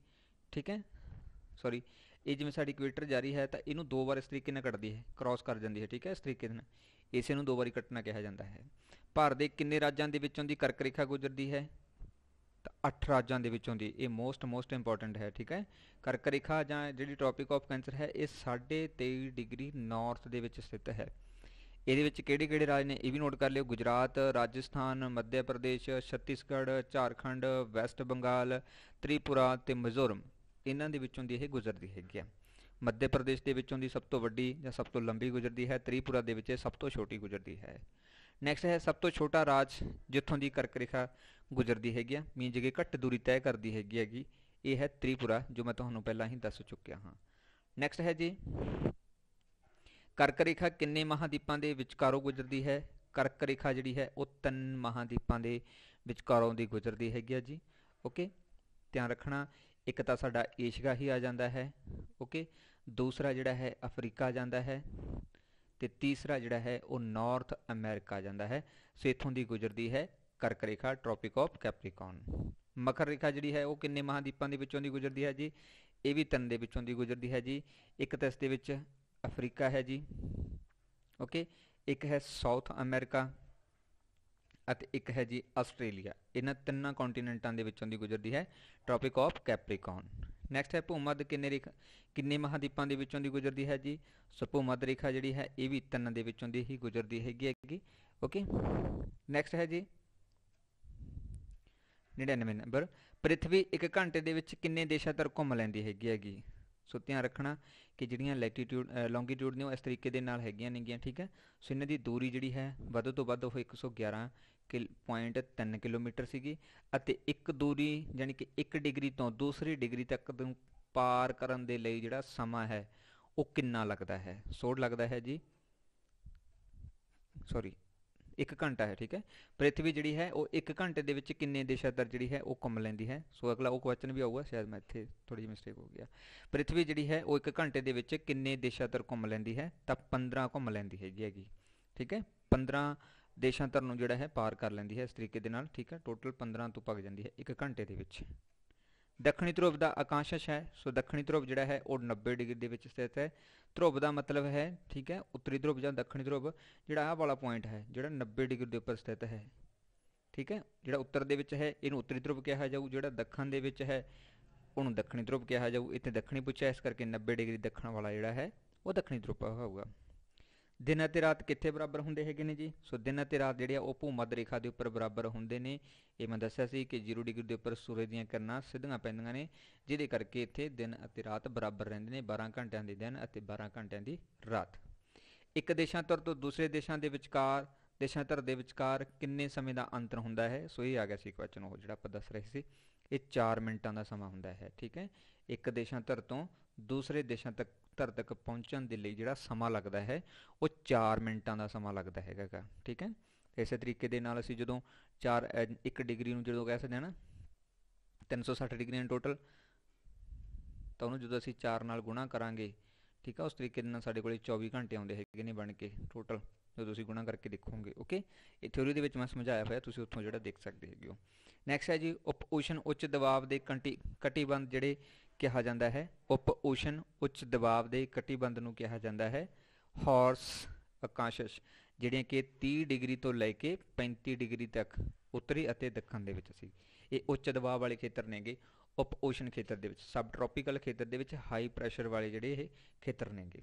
ਠੀਕ ਹੈ ਸੌਰੀ ਇਹ ਜਿਵੇਂ ਸਾਡੀ ਇਕੁਏਟਰ ਜਾਰੀ ਹੈ ਤਾਂ ਇਹਨੂੰ ਦੋ ਵਾਰ ਇਸ ਤਰੀਕੇ ਨਾਲ ਕੱਟਦੀ ਹੈ ਕ੍ਰਾਸ ਕਰ ਜਾਂਦੀ ਹੈ ਠੀਕ ਹੈ ਇਸ ਤਰੀਕੇ ਨਾਲ ਇਸੇ ਨੂੰ ਦੋ ਵਾਰੀ ਕੱਟਣਾ ਕਿਹਾ ਜਾਂਦਾ ਹੈ ਭਾਰਤ ਦੇ ਕਿੰਨੇ ਰਾਜਾਂ ਦੇ ਵਿੱਚੋਂ ਦੀ ਕਰਕ ਰੇਖਾ ਗੁਜ਼ਰਦੀ ਹੈ ਤਾਂ 8 ਰਾਜਾਂ ਦੇ ਵਿੱਚੋਂ ਦੀ ਇਹ ਮੋਸਟ ਮੋਸਟ ਇੰਪੋਰਟੈਂਟ ਹੈ ਠੀਕ ਹੈ ਕਰਕ ਰੇਖਾ ਜਾਂ ਜਿਹੜੀ ਟ੍ਰੋਪਿਕ ਆਫ ਕੈਂਸਰ ਹੈ ਇਹ 23.5 ਡਿਗਰੀ ਨਾਰਥ ਦੇ ਵਿੱਚ ਸਥਿਤ ਹੈ ਇਹਦੇ ਵਿੱਚ ਕਿਹੜੇ-ਕਿਹੜੇ ਰਾਜ ਨੇ ਇਹ ਵੀ ਨੋਟ ਕਰ ਲਿਓ ਗੁਜਰਾਤ ਰਾਜਸਥਾਨ ਮੱਧ ਪ੍ਰਦੇਸ਼ ਛੱਤੀਸਗੜ੍ਹ ਝਾਰਖੰਡ ਵੈਸਟ ਬੰਗਾਲ ਤ੍ਰਿਪੁਰਾ ਤੇ ਮਿਜ਼ੋਰਮ ਇਹਨਾਂ ਦੇ ਵਿੱਚੋਂ ਦੀ ਇਹ ਗੁਜ਼ਰਦੀ ਹੈਗੀ ਹੈ ਮੱਧ ਪ੍ਰਦੇਸ਼ ਦੇ ਵਿੱਚੋਂ ਦੀ ਸਭ ਤੋਂ ਵੱਡੀ ਜਾਂ ਸਭ ਤੋਂ ਲੰਬੀ ਗੁਜ਼ਰਦੀ ਹੈ ਤ੍ਰਿਪੁਰਾ ਦੇ ਵਿੱਚ ਸਭ ਤੋਂ ਛੋਟੀ ਗੁਜ਼ਰਦੀ ਹੈ ਨੈਕਸਟ ਹੈ ਸਭ ਤੋਂ ਛੋਟਾ ਰਾਜ ਜਿੱਥੋਂ ਦੀ ਕਰਕ ਰੇਖਾ ਗੁਜ਼ਰਦੀ ਹੈਗੀ ਆ ਮੀਨ ਜਗੇ ਘੱਟ ਦੂਰੀ ਤੈਅ ਕਰਦੀ ਹੈਗੀ ਹੈਗੀ ਇਹ ਹੈ ਤ੍ਰਿਪੁਰਾ ਜੋ ਮੈਂ ਤੁਹਾਨੂੰ ਪਹਿਲਾਂ ਹੀ ਦੱਸ ਚੁੱਕਿਆ ਹਾਂ ਨੈਕਸਟ ਹੈ ਜੀ ਕਰਕ ਰੇਖਾ ਕਿੰਨੇ ਮਹਾਦੀਪਾਂ ਦੇ ਵਿਚਕਾਰੋਂ ਗੁਜ਼ਰਦੀ ਹੈ ਕਰਕ ਰੇਖਾ ਜਿਹੜੀ ਹੈ ਉਹ ਤਿੰਨ ਮਹਾਦੀਪਾਂ ਦੇ ਵਿਚਕਾਰੋਂ ਦੀ ਗੁਜ਼ਰਦੀ ਹੈਗੀ ਆ ਜੀ ਓਕੇ ਧਿਆਨ ਰੱਖਣਾ ਇੱਕ ਤਾਂ ਸਾਡਾ ਏਸ਼ੀਆ ਹੀ ਆ ਜਾਂਦਾ ਹੈ ਓਕੇ ਦੂਸਰਾ ਜਿਹੜਾ ਹੈ ਅਫਰੀਕਾ ਜਾਂਦਾ ਹੈ ਤੇ ਤੀਸਰਾ ਜਿਹੜਾ ਹੈ ਉਹ ਨਾਰਥ ਅਮਰੀਕਾ ਜਾਂਦਾ ਹੈ ਸੋ ਇਥੋਂ ਦੀ ਗੁਜ਼ਰਦੀ ਹੈ ਕਰਕ ਰੇਖਾ ਟ੍ਰੋਪਿਕ ਆਫ ਕੈਪਰੀਕੌਨ ਮਕਰ ਰੇਖਾ ਜਿਹੜੀ ਹੈ ਉਹ ਕਿੰਨੇ ਮਹਾਦੀਪਾਂ ਦੇ ਵਿੱਚੋਂ ਦੀ ਗੁਜ਼ਰਦੀ ਹੈ ਜੀ ਇਹ ਵੀ ਤਿੰਨ ਦੇ ਵਿੱਚੋਂ ਦੀ ਗੁਜ਼ਰਦੀ ਹੈ ਜੀ ਇੱਕ ਤਾਂ ਇਸ ਦੇ ਵਿੱਚ ਅਫਰੀਕਾ ਹੈ ਜੀ ਓਕੇ ਇੱਕ ਹੈ ਸਾਊਥ ਅਮਰੀਕਾ ਅਤੇ ਇੱਕ ਹੈ ਜੀ ਆਸਟ੍ਰੇਲੀਆ ਇਹਨਾਂ ਤਿੰਨਾਂ ਕੰਟੀਨੈਂਟਾਂ ਦੇ ਵਿੱਚੋਂ ਦੀ ਗੁਜ਼ਰਦੀ ਹੈ ਟ੍ਰੋਪਿਕ ਆਫ ਕੈਪਰੀਕੌਨ ਨੈਕਸਟ ਹੈ ਭੂਮੱਧ ਕਿੰਨੇ ਰੇਖ ਕਿੰਨੇ ਮਹਾਦੀਪਾਂ ਦੇ ਵਿੱਚੋਂ ਦੀ ਗੁਜ਼ਰਦੀ ਹੈ ਜੀ ਸੋ ਭੂਮੱਧ ਰੇਖਾ ਜਿਹੜੀ ਹੈ ਇਹ ਵੀ ਤਿੰਨ ਦੇ ਵਿੱਚੋਂ ਦੀ ਹੀ ਗੁਜ਼ਰਦੀ ਹੈਗੀ ਹੈਗੀ ਓਕੇ ਨੈਕਸਟ ਹੈ ਜੀ 99 ਨੰਬਰ ਪ੍ਰithvi 1 ਘੰਟੇ ਦੇ ਵਿੱਚ ਕਿੰਨੇ ਦੇਸ਼ਾਂ ਤੱਕ ਘੁੰਮ ਲੈਂਦੀ ਹੈਗੀ ਹੈਗੀ ਸੋ ਧਿਆਨ ਰੱਖਣਾ ਕਿ ਜਿਹੜੀਆਂ ਲੈਟੀਟਿਊਡ ਲੌਂਗੀਟਿਊਡ ਨੇ ਉਹ ਇਸ ਤਰੀਕੇ ਦੇ ਨਾਲ ਹੈਗੀਆਂ ਨੇਗੀਆਂ ਠੀਕ ਹੈ ਸੋ ਇਹਨਾਂ ਦੀ ਦੂਰੀ ਜਿਹੜੀ ਹੈ ਵੱਧ ਤੋਂ ਵੱਧ ਉਹ 111 0.3 ਕਿਲੋਮੀਟਰ ਸੀਗੀ ਅਤੇ ਇੱਕ ਦੂਰੀ ਯਾਨੀ ਕਿ 1 ਡਿਗਰੀ ਤੋਂ ਦੂਸਰੀ ਡਿਗਰੀ ਤੱਕ ਨੂੰ ਪਾਰ ਕਰਨ ਦੇ ਲਈ ਜਿਹੜਾ ਸਮਾਂ ਹੈ ਉਹ ਕਿੰਨਾ ਲੱਗਦਾ ਹੈ ਸੋੜ ਲੱਗਦਾ ਹੈ ਜੀ ਸੌਰੀ 1 ਘੰਟਾ ਹੈ ਠੀਕ ਹੈ ਪ੍ਰithvi ਜਿਹੜੀ ਹੈ ਉਹ 1 ਘੰਟੇ ਦੇ ਵਿੱਚ ਕਿੰਨੇ ਦਿਸ਼ਾ ਦਰ ਜਿਹੜੀ ਹੈ ਉਹ ਘੁੰਮ ਲੈਂਦੀ ਹੈ ਸੋ ਅਗਲਾ ਉਹ ਕੁਐਸਚਨ ਵੀ ਆਊਗਾ ਸ਼ਾਇਦ ਮੈਂ ਇੱਥੇ ਥੋੜੀ ਜਿਹੀ ਮਿਸਟੇਕ ਹੋ ਗਿਆ ਪ੍ਰithvi ਜਿਹੜੀ ਹੈ ਉਹ 1 ਘੰਟੇ ਦੇ ਵਿੱਚ ਕਿੰਨੇ ਦਿਸ਼ਾ ਦਰ ਘੁੰਮ ਲੈਂਦੀ ਹੈ ਤਾਂ 15 ਘੁੰਮ ਲੈਂਦੀ ਜੀ ਹੈਗੀ ਠੀਕ ਹੈ 15 ਦੇਸ਼ਾਂਤਰ ਨੂੰ ਜਿਹੜਾ ਹੈ ਪਾਰ ਕਰ ਲੈਂਦੀ ਹੈ ਇਸ ਤਰੀਕੇ ਦੇ ਨਾਲ ਠੀਕ ਹੈ ਟੋਟਲ 15 ਤੋਂ ਭੱਗ ਜਾਂਦੀ ਹੈ 1 ਘੰਟੇ ਦੇ ਵਿੱਚ ਦੱਖਣੀ ਧਰੁਵ ਦਾ ਆਕਾਸ਼ਸ਼ ਹੈ ਸੋ ਦੱਖਣੀ ਧਰੁਵ ਜਿਹੜਾ ਹੈ ਉਹ 90 ਡਿਗਰੀ ਦੇ ਵਿੱਚ ਸਥਿਤ ਹੈ ਧਰੁਵ ਦਾ ਮਤਲਬ ਹੈ ਠੀਕ ਹੈ ਉੱਤਰੀ ਧਰੁਵ ਜਾਂ ਦੱਖਣੀ ਧਰੁਵ ਜਿਹੜਾ ਆਹ ਵਾਲਾ ਪੁਆਇੰਟ ਹੈ ਜਿਹੜਾ 90 ਡਿਗਰੀ ਦੇ ਉੱਪਰ ਸਥਿਤ ਹੈ ਠੀਕ ਹੈ ਜਿਹੜਾ ਉੱਤਰ ਦੇ ਵਿੱਚ ਹੈ ਇਹਨੂੰ ਉੱਤਰੀ ਧਰੁਵ ਕਿਹਾ ਜਾਊ ਜਿਹੜਾ ਦੱਖਣ ਦੇ ਵਿੱਚ ਹੈ ਉਹਨੂੰ ਦੱਖਣੀ ਧਰੁਵ ਕਿਹਾ ਜਾਊ ਇੱਥੇ ਦੱਖਣੀ ਪੁੱਛਿਆ ਇਸ ਕਰਕੇ 90 ਡਿਗਰੀ ਦੱਖਣ ਵਾਲਾ ਜਿਹੜਾ ਹੈ ਉਹ ਦੱਖਣੀ ਧਰੁਵ ਹੋਊਗਾ ਦਿਨ ਅਤੇ ਰਾਤ ਕਿੱਥੇ ਬਰਾਬਰ ਹੁੰਦੇ ਹੈਗੇ ਨੇ ਜੀ ਸੋ ਦਿਨ ਅਤੇ ਰਾਤ ਜਿਹੜੇ ਆ ਉਹ ਭੂਮੱਧ ਰੇਖਾ ਦੇ ਉੱਪਰ ਬਰਾਬਰ ਹੁੰਦੇ ਨੇ ਇਹ ਮੈਂ ਦੱਸਿਆ ਸੀ ਕਿ 0 ਡਿਗਰੀ ਦੇ ਉੱਪਰ ਸੂਰਜ ਦੀਆਂ ਕਿਰਨਾਂ ਸਿੱਧੀਆਂ ਪੈਂਦੀਆਂ ਨੇ ਜਿਹਦੇ ਕਰਕੇ ਇੱਥੇ ਦਿਨ ਅਤੇ ਰਾਤ ਬਰਾਬਰ ਰਹਿੰਦੇ ਨੇ 12 ਘੰਟਿਆਂ ਦੇ ਦਿਨ ਅਤੇ 12 ਘੰਟਿਆਂ ਦੀ ਰਾਤ ਇੱਕ ਦੇਸ਼ਾਂ ਤਰ ਤੋਂ ਦੂਸਰੇ ਦੇਸ਼ਾਂ ਦੇ ਵਿਚਕਾਰ ਦੇਸ਼ਾਂ ਤਰ ਦੇ ਵਿਚਕਾਰ ਕਿੰਨੇ ਸਮੇਂ ਦਾ ਅੰਤਰ ਹੁੰਦਾ ਹੈ ਸੋ ਇਹ ਆ ਗਿਆ ਸੀ ਕੁਐਸਚਨ ਉਹ ਜਿਹੜਾ ਆਪਾਂ ਦੱਸ ਰਹੇ ਸੀ ਇਹ 4 ਮਿੰਟਾਂ ਦਾ ਸਮਾਂ ਹੁੰਦਾ ਹੈ ਠੀਕ ਹੈ ਇੱਕ ਦੇਸ਼ਾਂ ਤਰ ਤੋਂ ਦੂਸਰੇ ਦੇਸ਼ਾਂ ਤੱਕ ਉੱਤਰ ਤੱਕ ਪਹੁੰਚਣ ਦੇ ਲਈ ਜਿਹੜਾ ਸਮਾਂ ਲੱਗਦਾ ਹੈ ਉਹ 4 ਮਿੰਟਾਂ ਦਾ ਸਮਾਂ ਲੱਗਦਾ ਹੈਗਾ ਠੀਕ ਹੈ ਇਸੇ ਤਰੀਕੇ ਦੇ ਨਾਲ ਅਸੀਂ ਜਦੋਂ 4 1 ਡਿਗਰੀ ਨੂੰ ਜਦੋਂ ਕਹਿ ਸਕਦੇ ਹਾਂ ਨਾ 360 ਡਿਗਰੀ ਨੇ ਟੋਟਲ ਤਾਂ ਉਹਨੂੰ ਜਦੋਂ ਅਸੀਂ 4 ਨਾਲ ਗੁਣਾ ਕਰਾਂਗੇ ਠੀਕ ਹੈ ਉਸ ਤਰੀਕੇ ਦੇ ਨਾਲ ਸਾਡੇ ਕੋਲੇ 24 ਘੰਟੇ ਆਉਂਦੇ ਹੈਗੇ ਨੇ ਬਣ ਕੇ ਟੋਟਲ ਜਦੋਂ ਤੁਸੀਂ ਗੁਣਾ ਕਰਕੇ ਦੇਖੋਗੇ ਓਕੇ ਇਹ ਥਿਉਰੀ ਦੇ ਵਿੱਚ ਮੈਂ ਸਮਝਾਇਆ ਹੋਇਆ ਤੁਸੀਂ ਉੱਥੋਂ ਜਿਹੜਾ ਦੇਖ ਸਕਦੇ ਹੈਗੇ ਹੋ ਨੈਕਸਟ ਹੈ ਜੀ ਉਪ ਓਸ਼ਨ ਉੱਚ ਦਬਾਅ ਦੇ ਕੰਟੀ ਕਟੀਬੰਦ ਜਿਹੜੇ ਕਿਹਾ ਜਾਂਦਾ ਹੈ ਉਪ ਓਸ਼ਨ ਉੱਚ ਦਬਾਅ ਦੇ ਕਟੀਬੰਦ ਨੂੰ ਕਿਹਾ ਜਾਂਦਾ ਹੈ ਹਾਰਸ ਆਕਾਸ਼ਸ਼ ਜਿਹੜੀਆਂ ਕਿ 30 ਡਿਗਰੀ ਤੋਂ ਲੈ ਕੇ 35 ਡਿਗਰੀ ਤੱਕ ਉੱਤਰੀ ਅਤੇ ਦੱਖਣ ਦੇ ਵਿੱਚ ਸੀ ਇਹ ਉੱਚ ਦਬਾਅ ਵਾਲੇ ਖੇਤਰ ਨੇਗੇ ਉਪ ਓਸ਼ਨ ਖੇਤਰ ਦੇ ਵਿੱਚ ਸਬ ਟ੍ਰੋਪੀਕਲ ਖੇਤਰ ਦੇ ਵਿੱਚ ਹਾਈ ਪ੍ਰੈਸ਼ਰ ਵਾਲੇ ਜਿਹੜੇ ਇਹ ਖੇਤਰ ਨੇਗੇ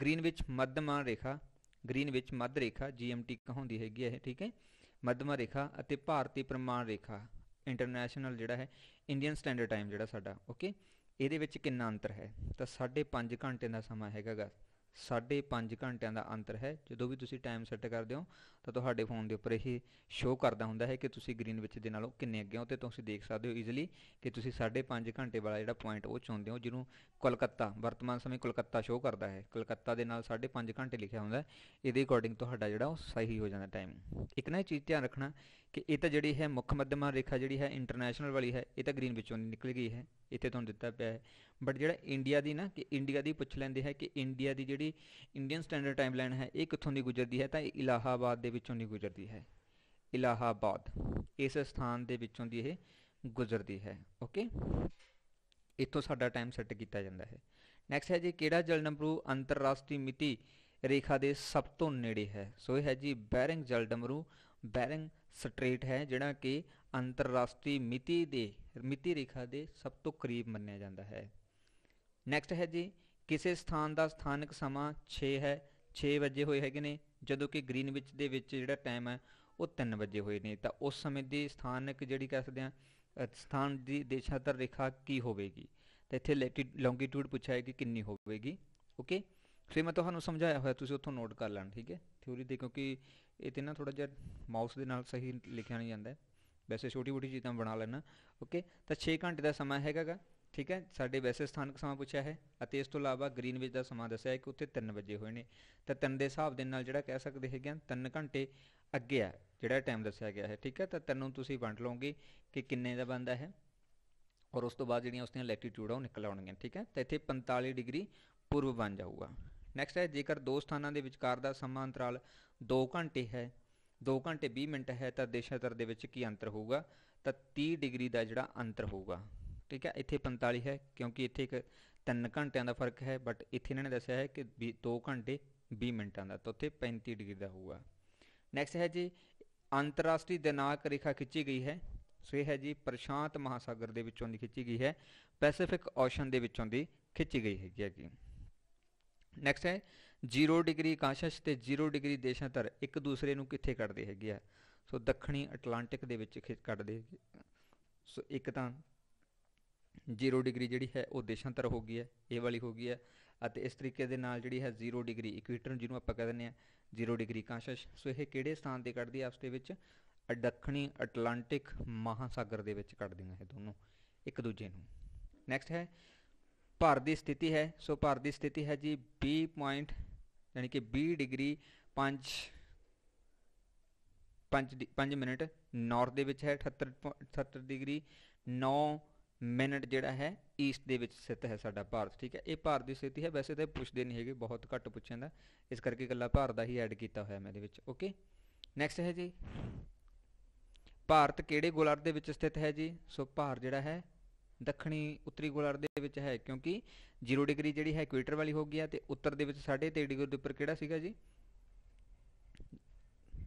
ਗ੍ਰੀਨ ਵਿੱਚ ਮੱਧਮਾ ਰੇਖਾ ਗ੍ਰੀਨ ਵਿੱਚ ਮੱਧ ਰੇਖਾ ਜੀਐਮਟੀ ਕਹਾਉਂਦੀ ਹੈਗੀ ਇਹ ਠੀਕ ਹੈ ਮੱਧਮਾ ਰੇਖਾ ਅਤੇ ਭਾਰਤੀ ਪ੍ਰਮਾਣ ਰੇਖਾ ਇੰਟਰਨੈਸ਼ਨਲ ਜਿਹੜਾ ਹੈ ਇੰਡੀਅਨ ਸਟੈਂਡਰਡ ਟਾਈਮ ਜਿਹੜਾ ਸਾਡਾ ਓਕੇ ਇਹਦੇ ਵਿੱਚ ਕਿੰਨਾ ਅੰਤਰ ਹੈ ਤਾਂ 5.5 ਘੰਟੇ ਦਾ ਸਮਾਂ ਹੈਗਾਗਾ 5.5 ਘੰਟਿਆਂ ਦਾ ਅੰਤਰ ਹੈ ਜਦੋਂ ਵੀ ਤੁਸੀਂ ਟਾਈਮ ਸੈੱਟ ਕਰਦੇ ਹੋ ਤਾਂ ਤੁਹਾਡੇ ਫੋਨ ਦੇ ਉੱਪਰ ਇਹ ਸ਼ੋਅ ਕਰਦਾ ਹੁੰਦਾ ਹੈ ਕਿ ਤੁਸੀਂ ਗ੍ਰੀਨ ਵਿੱਚ ਦੇ ਨਾਲੋਂ ਕਿੰਨੇ ਅੱਗੇ ਹੋ ਤੇ ਤੁਸੀਂ ਦੇਖ ਸਕਦੇ ਹੋ ਈਜ਼ੀਲੀ ਕਿ ਤੁਸੀਂ 5.5 ਘੰਟੇ ਵਾਲਾ ਜਿਹੜਾ ਪੁਆਇੰਟ ਉਹ ਚੁਣਦੇ ਹੋ ਜਿਹਨੂੰ ਕੋਲਕਾਤਾ ਵਰਤਮਾਨ ਸਮੇਂ ਕੋਲਕਾਤਾ ਸ਼ੋਅ ਕਰਦਾ ਹੈ ਕੋਲਕਾਤਾ ਦੇ ਨਾਲ 5.5 ਘੰਟੇ ਲਿਖਿਆ ਹੁੰਦਾ ਹੈ ਇਹਦੇ ਅਕੋਰਡਿੰਗ ਤੁਹਾਡਾ ਜਿਹੜਾ ਉਹ ਸਹੀ ਹੋ ਜਾਂਦਾ ਟਾਈਮ ਇੱਕ ਨਾ ਇਹ ਚੀਜ਼ ਧਿਆਨ ਰੱਖਣਾ ਕਿ ਇਹ ਤਾਂ ਜਿਹੜੀ ਹੈ ਮੁੱਖ ਮੱਧਮਾ ਰੇਖਾ ਜਿਹੜੀ ਹੈ ਇੰਟਰਨੈਸ਼ਨਲ ਵਾਲੀ ਹੈ ਇਹ ਤਾਂ ਗ੍ਰੀਨ ਵਿੱਚੋਂ ਨਿਕਲ ਗਈ ਹੈ ਇੱਥੇ ਤੁਹਾਨੂੰ ਦਿੱਤਾ ਪਿਆ ਹੈ ਬਟ ਜਿਹੜਾ ਇੰਡੀਆ ਦੀ ਨਾ ਕਿ ਇੰਡੀਆ ਦੀ ਪੁੱਛ ਲੈਂਦੇ ਹੈ ਕਿ ਇੰਡੀਆ ਦੀ ਜਿਹੜੀ ਇੰਡੀਅਨ ਸਟੈਂਡਰਡ ਟਾਈਮ ਲਾਈਨ ਹੈ ਇਹ ਕਿੱਥੋਂ ਦੀ ਗੁਜ਼ਰਦੀ ਹੈ ਤਾਂ ਇਹ ਇਲਾਹਾਬਾਦ ਦੇ ਵਿੱਚੋਂ ਦੀ ਗੁਜ਼ਰਦੀ ਹੈ ਇਲਾਹਾਬਾਦ ਇਸ ਸਥਾਨ ਦੇ ਵਿੱਚੋਂ ਦੀ ਇਹ ਗੁਜ਼ਰਦੀ ਹੈ ਓਕੇ ਇੱਥੋਂ ਸਾਡਾ ਟਾਈਮ ਸੈੱਟ ਕੀਤਾ ਜਾਂਦਾ ਹੈ ਨੈਕਸਟ ਹੈ ਜੀ ਕਿਹੜਾ ਜਲ ਡਮਰੂ ਅੰਤਰਰਾਸ਼ਟਰੀ ਮਿਤੀ ਰੇਖਾ ਦੇ ਸਭ ਤੋਂ ਨੇੜੇ ਹੈ ਸੋ ਇਹ ਹੈ ਜੀ ਬੈਰਿੰਗ ਜਲ ਡਮਰੂ ਬੈਰਿੰਗ ਸਟ੍ਰੇਟ ਹੈ ਜਿਹੜਾ ਕਿ ਅੰਤਰਰਾਸ਼ਟਰੀ ਮਿਤੀ ਦੇ ਮਿਤੀ ਰੇਖਾ ਦੇ ਸਭ ਤੋਂ ਕਰੀਬ ਮੰਨਿਆ ਜਾਂਦਾ ਹੈ ਨੈਕਸਟ ਹੈ ਜੀ ਕਿਸੇ ਸਥਾਨ ਦਾ ਸਥਾਨਕ ਸਮਾਂ 6 ਹੈ 6 ਵਜੇ ਹੋਏ ਹੈਗੇ ਨੇ ਜਦੋਂ ਕਿ ਗ੍ਰੀਨਵਿਚ ਦੇ ਵਿੱਚ ਜਿਹੜਾ ਟਾਈਮ ਹੈ ਉਹ 3 ਵਜੇ ਹੋਏ ਨੇ ਤਾਂ ਉਸ ਸਮੇਂ ਦੀ ਸਥਾਨਕ ਜਿਹੜੀ ਕਹਿ ਸਕਦੇ ਆ ਸਥਾਨ ਦੀ ਦੇਸ਼ਾਂਤਰ ਰੇਖਾ ਕੀ ਹੋਵੇਗੀ ਤਾਂ ਇੱਥੇ ਲੌਂਗੀਟਿਊਡ ਪੁੱਛਿਆ ਹੈ ਕਿ ਕਿੰਨੀ ਹੋਵੇਗੀ ਓਕੇ ਫਿਰ ਮੈਂ ਤੁਹਾਨੂੰ ਸਮਝਾਇਆ ਹੋਇਆ ਤੁਸੀਂ ਉੱਥੋਂ ਨੋਟ ਕਰ ਲੈਣਾ ਠੀਕ ਹੈ ਥਿਊਰੀ ਦੇ ਕਿਉਂਕਿ ਇਹ ਤੇ ਨਾ ਥੋੜਾ ਜਿਹਾ ਮਾਊਸ ਦੇ ਨਾਲ ਸਹੀ ਲਿਖਿਆ ਨਹੀਂ ਜਾਂਦਾ ਵੈਸੇ ਛੋਟੀ-ਮੋਟੀ ਚੀਜ਼ਾਂ ਬਣਾ ਲੈਣਾ ਓਕੇ ਤਾਂ 6 ਘੰਟੇ ਦਾ ਸਮਾਂ ਹੈਗਾਗਾ ਠੀਕ ਹੈ ਸਾਡੇ ਵੈਸੇ ਸਥਾਨਕ ਸਮਾਂ ਪੁੱਛਿਆ ਹੈ ਅਤੇ ਇਸ ਤੋਂ ਇਲਾਵਾ ਗ੍ਰੀਨਵਿਚ ਦਾ ਸਮਾਂ ਦੱਸਿਆ ਹੈ ਕਿ ਉੱਥੇ 3 ਵਜੇ ਹੋਏ ਨੇ ਤਾਂ 3 ਦੇ ਹਿਸਾਬ ਦੇ ਨਾਲ ਜਿਹੜਾ ਕਹਿ ਸਕਦੇ ਹੈਗੇ ਆ 3 ਘੰਟੇ ਅੱਗੇ ਆ ਜਿਹੜਾ ਟਾਈਮ ਦੱਸਿਆ ਗਿਆ ਹੈ ਠੀਕ ਹੈ ਤਾਂ 3 ਨੂੰ ਤੁਸੀਂ ਵੰਡ ਲਓਗੇ ਕਿ ਕਿੰਨੇ ਦਾ ਬੰਦਾ ਹੈ ਔਰ ਉਸ ਤੋਂ ਬਾਅਦ ਜਿਹੜੀਆਂ ਉਸ ਦੀਆਂ ਲੈਟੀਟਿਊਡ ਆ ਉਹ ਨਿਕਲ ਆਉਣਗੀਆਂ ਠੀਕ ਹੈ ਤਾਂ ਇੱਥੇ 45 ਡਿਗਰੀ ਪੂਰਬ ਬਣ ਜਾਊਗਾ ਨੈਕਸਟ ਹੈ ਜੇਕਰ ਦੋ ਸਥਾਨਾਂ ਦੇ ਵਿਚਕਾਰ ਦਾ ਸਮਾਂ ਅੰਤਰਾਲ 2 ਘੰਟੇ ਹੈ 2 ਘੰਟੇ 20 ਮਿੰਟ ਹੈ ਤਾਂ ਦੇਸ਼ਾਂਤਰ ਦੇ ਵਿੱਚ ਕੀ ਅੰਤਰ ਹੋਊਗਾ ਤਾਂ 30 ਡਿਗਰੀ ਦਾ ਜਿਹੜਾ ਅੰਤਰ ਹੋਊਗਾ ਠੀਕ ਹੈ ਇੱਥੇ 45 ਹੈ ਕਿਉਂਕਿ ਇੱਥੇ ਇੱਕ 3 ਘੰਟਿਆਂ ਦਾ ਫਰਕ ਹੈ ਬਟ ਇੱਥੇ ਇਹਨਾਂ ਨੇ ਦੱਸਿਆ ਹੈ ਕਿ 2 ਘੰਟੇ 20 ਮਿੰਟਾਂ ਦਾ ਤਾਂ ਉੱਥੇ 35 ਡਿਗਰੀ ਦਾ ਹੋਊਗਾ ਨੈਕਸਟ ਹੈ ਜੀ ਅੰਤਰਰਾਸ਼ਟਰੀ ਦਿਨਾਂਕ ਰੇਖਾ ਖਿੱਚੀ ਗਈ ਹੈ ਸੋ ਇਹ ਹੈ ਜੀ ਪ੍ਰਸ਼ਾਂਤ ਮਹਾਸਾਗਰ ਦੇ ਵਿੱਚੋਂ ਦੀ ਖਿੱਚੀ ਗਈ ਹੈ ਪੈਸੀਫਿਕ ਓਸ਼ਨ ਦੇ ਵਿੱਚੋਂ ਦੀ ਖਿੱਚੀ ਗਈ ਹੈਗੀ ਹੈ ਜੀ ਨੈਕਸਟ ਹੈ 0 ਡਿਗਰੀ ਕਾਂਸ਼ਸ ਤੇ 0 ਡਿਗਰੀ ਦੇਸ਼ਾਂਤਰ ਇੱਕ ਦੂਸਰੇ ਨੂੰ ਕਿੱਥੇ ਕੱਢਦੇ ਹੈਗੇ ਆ ਸੋ ਦੱਖਣੀ ਅਟਲਾਂਟਿਕ ਦੇ ਵਿੱਚ ਕੱਢਦੇ ਸੋ ਇੱਕ ਤਾਂ 0 ਡਿਗਰੀ ਜਿਹੜੀ ਹੈ ਉਹ ਦੇਸ਼ਾਂਤਰ ਹੋ ਗਈ ਹੈ ਇਹ ਵਾਲੀ ਹੋ ਗਈ ਹੈ ਅਤੇ ਇਸ ਤਰੀਕੇ ਦੇ ਨਾਲ ਜਿਹੜੀ ਹੈ 0 ਡਿਗਰੀ ਇਕੁਏਟਰ ਜਿਹਨੂੰ ਆਪਾਂ ਕਹਿੰਦੇ ਆ 0 ਡਿਗਰੀ ਕਾਂਸ਼ਸ ਸੋ ਇਹ ਕਿਹੜੇ ਸਥਾਨ ਤੇ ਕੱਢਦੀ ਆ ਆਪਸ ਦੇ ਵਿੱਚ ਦੱਖਣੀ ਅਟਲਾਂਟਿਕ ਮਹਾਸਾਗਰ ਦੇ ਵਿੱਚ ਕੱਢਦੀਆਂ ਇਹ ਦੋਨੋਂ ਇੱਕ ਦੂਜੇ ਨੂੰ ਨੈਕਸਟ ਹੈ ਭਾਰ ਦੀ ਸਥਿਤੀ ਹੈ ਸੋ ਭਾਰ ਦੀ ਸਥਿਤੀ ਹੈ ਜੀ B ਪੁਆਇੰਟ ਯਾਨੀ ਕਿ 20 ਡਿਗਰੀ 5 5 ਪੰਜ ਮਿੰਟ ਨਾਰਥ ਦੇ ਵਿੱਚ ਹੈ 78 78 ਡਿਗਰੀ 9 ਮਿੰਟ ਜਿਹੜਾ ਹੈ ਈਸਟ ਦੇ ਵਿੱਚ ਸਥਿਤ ਹੈ ਸਾਡਾ ਭਾਰਤ ਠੀਕ ਹੈ ਇਹ ਭਾਰਤ ਦੀ ਸਥਿਤੀ ਹੈ ਵੈਸੇ ਤਾਂ ਪੁੱਛਦੇ ਨਹੀਂ ਹੈਗੇ ਬਹੁਤ ਘੱਟ ਪੁੱਛਿਆ ਦਾ ਇਸ ਕਰਕੇ ਇਕੱਲਾ ਭਾਰ ਦਾ ਹੀ ਐਡ ਕੀਤਾ ਹੋਇਆ ਮੈਂ ਇਹਦੇ ਵਿੱਚ ਓਕੇ ਨੈਕਸਟ ਹੈ ਜੀ ਭਾਰਤ ਕਿਹੜੇ ਗੋਲਾਰਧ ਦੇ ਵਿੱਚ ਸਥਿਤ ਹੈ ਜੀ ਸੋ ਭਾਰ ਜਿਹੜਾ ਹੈ ਦੱਖਣੀ ਉੱਤਰੀ ਗੋਲਾਰਧ ਦੇ ਵਿੱਚ ਹੈ ਕਿਉਂਕਿ 0 ਡਿਗਰੀ ਜਿਹੜੀ ਹੈ ਇਕੁਏਟਰ ਵਾਲੀ ਹੋ ਗਈ ਹੈ ਤੇ ਉੱਤਰ ਦੇ ਵਿੱਚ 3.5 ਡਿਗਰੀ ਦੇ ਉੱਪਰ ਕਿਹੜਾ ਸੀਗਾ ਜੀ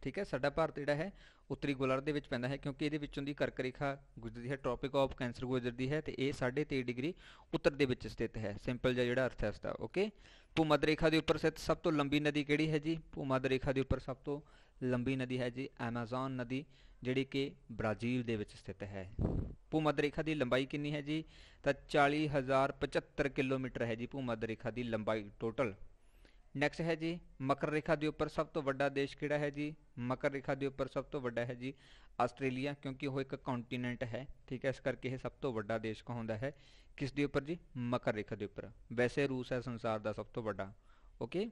ਠੀਕ ਹੈ ਸਾਡਾ ਭਾਰਤ ਜਿਹੜਾ ਹੈ ਉੱਤਰੀ ਗੋਲਾਰਧ ਦੇ ਵਿੱਚ ਪੈਂਦਾ ਹੈ ਕਿਉਂਕਿ ਇਹਦੇ ਵਿੱਚੋਂ ਦੀ ਕਰਕ ਰੇਖਾ ਗੁਜ਼ਰਦੀ ਹੈ ਟ੍ਰੋਪਿਕ ਆਫ ਕੈਂਸਰ ਗੁਜ਼ਰਦੀ ਹੈ ਤੇ ਇਹ 3.5 ਡਿਗਰੀ ਉੱਤਰ ਦੇ ਵਿੱਚ ਸਥਿਤ ਹੈ ਸਿੰਪਲ ਜਿਹਾ ਜਿਹੜਾ ਅਰਥ ਹੈ ਇਸ ਦਾ ਓਕੇ ਭੂਮੱਧ ਰੇਖਾ ਦੇ ਉੱਪਰ ਸਥਿਤ ਸਭ ਤੋਂ ਲੰਬੀ ਨਦੀ ਕਿਹੜੀ ਹੈ ਜੀ ਭੂਮੱਧ ਰੇਖਾ ਦੇ ਉੱਪਰ ਸਭ ਤੋਂ ਲੰਬੀ ਨਦੀ ਹੈ ਜੀ ਐਮਾਜ਼ਨ ਨਦੀ ਜਿਹੜੀ ਕਿ ਬ੍ਰਾਜ਼ੀਲ ਦੇ ਵਿੱਚ ਸਥਿਤ ਹੈ भूमध रेखा की लंबाई कि है जी तो चाली हज़ार पचहत्तर किलोमीटर है जी भूमध रेखा की लंबाई टोटल नैक्सट है जी मकर रेखा के उपर सब तो व्डा देश कि है जी मकर रेखा के उपर सब तो व्डा है जी आस्ट्रेलिया क्योंकि वह एक कॉन्टीनेंट है ठीक है इस करके सब तो व्डा देश कहा है किस के उपर जी मकर रेखा के उपर वैसे रूस है संसार का सब तो व्डा ओके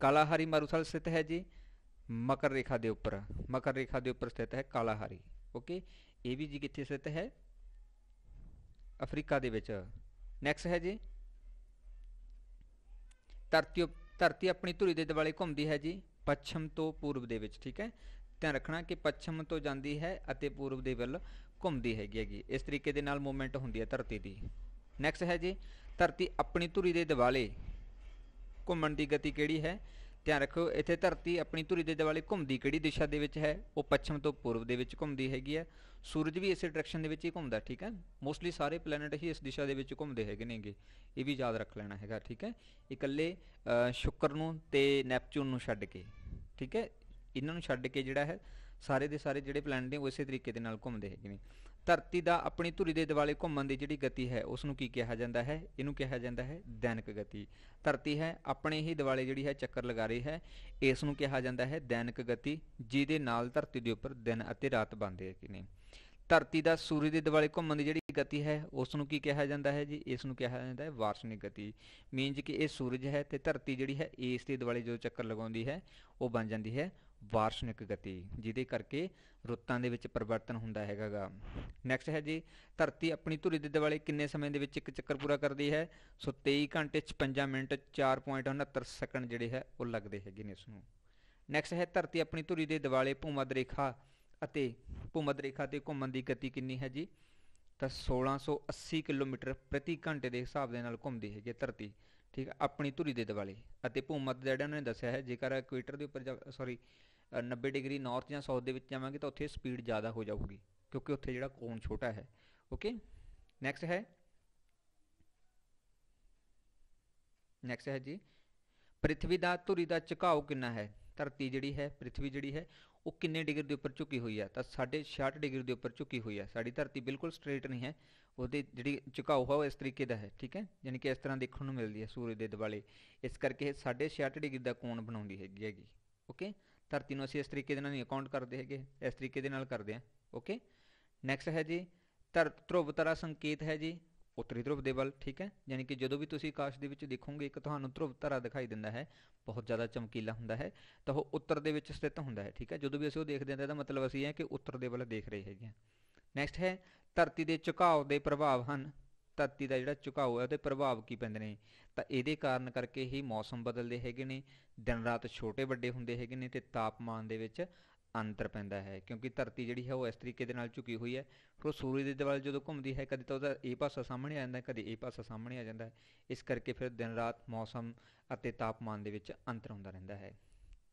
कालाहारी मारूसल स्थित है जी मकर रेखा के उपर मकर रेखा के उपर स्थित है कालाहारी ओके ये भी जी कि स्थित है ਅਫਰੀਕਾ ਦੇ ਵਿੱਚ ਨੈਕਸਟ ਹੈ ਜੀ ਧਰਤੀ ਧਰਤੀ ਆਪਣੀ ਧੁਰੀ ਦੇ ਦਿਵਾਲੇ ਘੁੰਮਦੀ ਹੈ ਜੀ ਪੱਛਮ ਤੋਂ ਪੂਰਬ ਦੇ ਵਿੱਚ ਠੀਕ ਹੈ ਧਿਆਨ ਰੱਖਣਾ ਕਿ ਪੱਛਮ ਤੋਂ ਜਾਂਦੀ ਹੈ ਅਤੇ ਪੂਰਬ ਦੇ ਵੱਲ ਘੁੰਮਦੀ ਹੈਗੀ ਹੈਗੀ ਇਸ ਤਰੀਕੇ ਦੇ ਨਾਲ ਮੂਵਮੈਂਟ ਹੁੰਦੀ ਹੈ ਧਰਤੀ ਦੀ ਨੈਕਸਟ ਹੈ ਜੀ ਧਰਤੀ ਆਪਣੀ ਧੁਰੀ ਦੇ ਦਿਵਾਲੇ ਘੁੰਮਣ ਦੀ ਗਤੀ ਕਿਹੜੀ ਹੈ ਧਿਆਨ ਰੱਖੋ ਇੱਥੇ ਧਰਤੀ ਆਪਣੀ ਧੁਰੀ ਦੇ ਦੁਆਲੇ ਘੁੰਮਦੀ ਕਿਹੜੀ ਦਿਸ਼ਾ ਦੇ ਵਿੱਚ ਹੈ ਉਹ ਪੱਛਮ ਤੋਂ ਪੂਰਬ ਦੇ ਵਿੱਚ ਘੁੰਮਦੀ ਹੈਗੀ ਹੈ ਸੂਰਜ ਵੀ ਇਸੇ ਡਾਇਰੈਕਸ਼ਨ ਦੇ ਵਿੱਚ ਹੀ ਘੁੰਮਦਾ ਠੀਕ ਹੈ ਮੋਸਟਲੀ ਸਾਰੇ ਪਲੈਨਟ ਹੀ ਇਸ ਦਿਸ਼ਾ ਦੇ ਵਿੱਚ ਘੁੰਮਦੇ ਹੈਗੇ ਨੇਗੇ ਇਹ ਵੀ ਯਾਦ ਰੱਖ ਲੈਣਾ ਹੈਗਾ ਠੀਕ ਹੈ ਇਕੱਲੇ ਸ਼ੁੱਕਰ ਨੂੰ ਤੇ ਨੈਪਚੂਨ ਨੂੰ ਛੱਡ ਕੇ ਠੀਕ ਹੈ ਇਹਨਾਂ ਨੂੰ ਛੱਡ ਕੇ ਜਿਹੜਾ ਹੈ ਸਾਰੇ ਦੇ ਸਾਰੇ ਜਿਹੜੇ ਪਲੈਨਟ ਨੇ ਉਸੇ ਤਰੀਕੇ ਦੇ ਨਾਲ ਘੁੰਮਦੇ ਹੈਗੇ ਨੇ ਧਰਤੀ ਦਾ ਆਪਣੀ ਧੁਰੀ ਦੇ ਦਿਵਾਲੇ ਘੁੰਮਣ ਦੀ ਜਿਹੜੀ ਗਤੀ ਹੈ ਉਸ ਨੂੰ ਕੀ ਕਿਹਾ ਜਾਂਦਾ ਹੈ ਇਹਨੂੰ ਕਿਹਾ ਜਾਂਦਾ ਹੈ ਦੈਨਿਕ ਗਤੀ ਧਰਤੀ ਹੈ ਆਪਣੇ ਹੀ ਦਿਵਾਲੇ ਜਿਹੜੀ ਹੈ ਚੱਕਰ ਲਗਾ ਰਹੀ ਹੈ ਇਸ ਨੂੰ ਕਿਹਾ ਜਾਂਦਾ ਹੈ ਦੈਨਿਕ ਗਤੀ ਜਿਹਦੇ ਨਾਲ ਧਰਤੀ ਦੇ ਉੱਪਰ ਦਿਨ ਅਤੇ ਰਾਤ ਬਣਦੇ ਨੇ ਧਰਤੀ ਦਾ ਸੂਰਜ ਦੇ ਦਿਵਾਲੇ ਘੁੰਮਣ ਦੀ ਜਿਹੜੀ ਗਤੀ ਹੈ ਉਸ ਨੂੰ ਕੀ ਕਿਹਾ ਜਾਂਦਾ ਹੈ ਜੀ ਇਸ ਨੂੰ ਕਿਹਾ ਜਾਂਦਾ ਹੈ ਵਾਰਸ਼ਨਿਕ ਗਤੀ ਮੀਨਜ ਕਿ ਇਹ ਸੂਰਜ ਹੈ ਤੇ ਧਰਤੀ ਜਿਹੜੀ ਹੈ ਇਸ ਦੇ ਦਿਵਾਲੇ ਜੋ ਚੱਕਰ ਲਗਾਉਂਦੀ ਹੈ ਉਹ ਬਣ ਜਾਂਦੀ ਹੈ ਵਾਰਸ਼ਨਿਕ ਗਤੀ ਜਿਹਦੇ ਕਰਕੇ ਰੁੱਤਾਂ ਦੇ ਵਿੱਚ ਪਰਿਵਰਤਨ ਹੁੰਦਾ ਹੈਗਾਗਾ ਨੈਕਸਟ ਹੈ ਜੀ ਧਰਤੀ ਆਪਣੀ ਧੁਰੀ ਦੇ ਦੁਆਲੇ ਕਿੰਨੇ ਸਮੇਂ ਦੇ ਵਿੱਚ ਇੱਕ ਚੱਕਰ ਪੂਰਾ ਕਰਦੀ ਹੈ ਸੋ 23 ਘੰਟੇ 56 ਮਿੰਟ 4.69 ਸੈਕਿੰਡ ਜਿਹੜੇ ਹੈ ਉਹ ਲੱਗਦੇ ਹੈਗੇ ਨੇ ਇਸ ਨੂੰ ਨੈਕਸਟ ਹੈ ਧਰਤੀ ਆਪਣੀ ਧੁਰੀ ਦੇ ਦੁਆਲੇ ਭੂਮਧ ਰੇਖਾ ਅਤੇ ਭੂਮਧ ਰੇਖਾ ਤੇ ਘੁੰਮਣ ਦੀ ਗਤੀ ਕਿੰਨੀ ਹੈ ਜੀ ਤਾਂ 1680 ਕਿਲੋਮੀਟਰ ਪ੍ਰਤੀ ਘੰਟੇ ਦੇ ਹਿਸਾਬ ਦੇ ਨਾਲ ਘੁੰਮਦੀ ਹੈਗੀ ਧਰਤੀ ਠੀਕ ਆਪਣੀ ਧੁਰੀ ਦੇ ਦੁਆਲੇ ਅਤੇ ਭੂਮਧ ਜਿਹੜਾ ਉਹਨਾਂ ਨੇ ਦੱਸਿਆ ਹੈ ਜੇਕਰ ਇਕੁਏਟਰ ਦੇ ਉੱਪਰ ਸੌਰੀ 90 ਡਿਗਰੀ ਨਾਰਥ ਜਾਂ ਸਾਊਥ ਦੇ ਵਿੱਚ ਜਾਵਾਂਗੇ ਤਾਂ ਉੱਥੇ ਸਪੀਡ ਜ਼ਿਆਦਾ ਹੋ ਜਾਊਗੀ ਕਿਉਂਕਿ ਉੱਥੇ ਜਿਹੜਾ ਕੋਣ ਛੋਟਾ ਹੈ ਓਕੇ ਨੈਕਸਟ ਹੈ ਨੈਕਸਟ ਹੈ ਜੀ ਪ੍ਰithvi ਦਾ ਧੁਰੀ ਦਾ ਝੁਕਾਓ ਕਿੰਨਾ ਹੈ ਧਰਤੀ ਜਿਹੜੀ ਹੈ ਪ੍ਰithvi ਜਿਹੜੀ ਹੈ ਉਹ ਕਿੰਨੇ ਡਿਗਰੀ ਦੇ ਉੱਪਰ ਝੁਕੀ ਹੋਈ ਹੈ ਤਾਂ 66 ਡਿਗਰੀ ਦੇ ਉੱਪਰ ਝੁਕੀ ਹੋਈ ਹੈ ਸਾਡੀ ਧਰਤੀ ਬਿਲਕੁਲ ਸਟ੍ਰੇਟ ਨਹੀਂ ਹੈ ਉਹਦੇ ਜਿਹੜੀ ਝੁਕਾਓ ਹੈ ਉਹ ਇਸ ਤਰੀਕੇ ਦਾ ਹੈ ਠੀਕ ਹੈ ਯਾਨੀ ਕਿ ਇਸ ਤਰ੍ਹਾਂ ਦੇਖਣ ਨੂੰ ਮਿਲਦੀ ਹੈ ਸੂਰਜ ਦੇ ਦਿਵਾਲੇ ਇਸ ਕਰਕੇ 66 ਡਿਗਰੀ ਦਾ ਕੋਣ ਬਣਾਉਂਦੀ ਹੈਗੀ ਹੈਗੀ ਓਕੇ ਧਰਤੀ ਨੂੰ ਅਸੀਂ ਇਸ ਤਰੀਕੇ ਦੇ ਨਾਲ ਨਹੀਂ ਅਕਾਊਂਟ ਕਰਦੇ ਹੈਗੇ ਇਸ ਤਰੀਕੇ ਦੇ ਨਾਲ ਕਰਦੇ ਆ ਓਕੇ ਨੈਕਸਟ ਹੈ ਜੀ ਧਰ ਧਰੁਵ ਤਰਾ ਸੰਕੇਤ ਹੈ ਜੀ ਉੱਤਰੀ ਧਰੁਵ ਦੇ ਵੱਲ ਠੀਕ ਹੈ ਯਾਨੀ ਕਿ ਜਦੋਂ ਵੀ ਤੁਸੀਂ ਆਕਾਸ਼ ਦੇ ਵਿੱਚ ਦੇਖੋਗੇ ਇੱਕ ਤੁਹਾਨੂੰ ਧਰੁਵ ਤਰਾ ਦਿਖਾਈ ਦਿੰਦਾ ਹੈ ਬਹੁਤ ਜ਼ਿਆਦਾ ਚਮਕੀਲਾ ਹੁੰਦਾ ਹੈ ਤਾਂ ਉਹ ਉੱਤਰ ਦੇ ਵਿੱਚ ਸਥਿਤ ਹੁੰਦਾ ਹੈ ਠੀਕ ਹੈ ਜਦੋਂ ਵੀ ਅਸੀਂ ਉਹ ਦੇਖਦੇ ਹਾਂ ਤਾਂ ਇਹਦਾ ਮਤਲਬ ਅਸੀਂ ਇਹ ਕਿ ਉੱਤਰ ਦੇ ਵੱਲ ਦੇਖ ਰਹੇ ਹੈਗੇ ਨੈਕਸਟ ਹੈ ਧਰਤੀ ਦੇ ਝੁਕਾਅ ਦੇ ਪ੍ਰਭਾਵ ਹਨ ਧਰਤੀ ਦਾ ਜਿਹੜਾ ਝੁਕਾਓ ਹੈ ਉਹਦੇ ਪ੍ਰਭਾਵ ਕੀ ਪੈਂਦੇ ਨੇ ਤਾਂ ਇਹਦੇ ਕਾਰਨ ਕਰਕੇ ਹੀ ਮੌਸਮ ਬਦਲਦੇ ਹੈਗੇ ਨੇ ਦਿਨ ਰਾਤ ਛੋਟੇ ਵੱਡੇ ਹੁੰਦੇ ਹੈਗੇ ਨੇ ਤੇ ਤਾਪਮਾਨ ਦੇ ਵਿੱਚ ਅੰਤਰ ਪੈਂਦਾ ਹੈ ਕਿਉਂਕਿ ਧਰਤੀ ਜਿਹੜੀ ਹੈ ਉਹ ਇਸ ਤਰੀਕੇ ਦੇ ਨਾਲ ਝੁਕੀ ਹੋਈ ਹੈ ਫਿਰ ਉਹ ਸੂਰਜ ਦੇ ਦਿਵਾਲ ਜਦੋਂ ਘੁੰਮਦੀ ਹੈ ਕਦੇ ਤਾਂ ਉਹਦਾ ਇਹ ਪਾਸਾ ਸਾਹਮਣੇ ਆ ਜਾਂਦਾ ਕਦੇ ਇਹ ਪਾਸਾ ਸਾਹਮਣੇ ਆ ਜਾਂਦਾ ਇਸ ਕਰਕੇ ਫਿਰ ਦਿਨ ਰਾਤ ਮੌਸਮ ਅਤੇ ਤਾਪਮਾਨ ਦੇ ਵਿੱਚ ਅੰਤਰ ਹੁੰਦਾ ਰਹਿੰਦਾ ਹੈ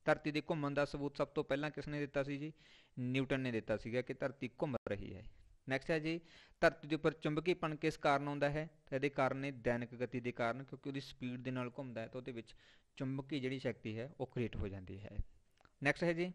ਧਰਤੀ ਦੇ ਘੁੰਮਣ ਦਾ ਸਬੂਤ ਸਭ ਤੋਂ ਪਹਿਲਾਂ ਕਿਸ ਨੇ ਦਿੱਤਾ ਸੀ ਜੀ ਨਿਊਟਨ ਨੇ ਦਿੱਤਾ ਸੀਗਾ ਕਿ ਧਰਤੀ ਘੁੰਮ ਰਹੀ ਹੈ ਨੈਕਸਟ ਹੈ ਜੀ ਧਰਤੀ ਦੇ ਉੱਪਰ ਚੁੰਬਕੀਪਣ ਕਿਸ ਕਾਰਨ ਆਉਂਦਾ ਹੈ ਤਾਂ ਇਹਦੇ ਕਾਰਨ ਨੇ ਦੈਨਿਕ ਗਤੀ ਦੇ ਕਾਰਨ ਕਿਉਂਕਿ ਉਹਦੀ ਸਪੀਡ ਦੇ ਨਾਲ ਘੁੰਮਦਾ ਹੈ ਤਾਂ ਉਹਦੇ ਵਿੱਚ ਚੁੰਬਕੀ ਜਿਹੜੀ ਸ਼ਕਤੀ ਹੈ ਉਹ ਕ੍ਰੀਏਟ ਹੋ ਜਾਂਦੀ ਹੈ ਨੈਕਸਟ ਹੈ ਜੀ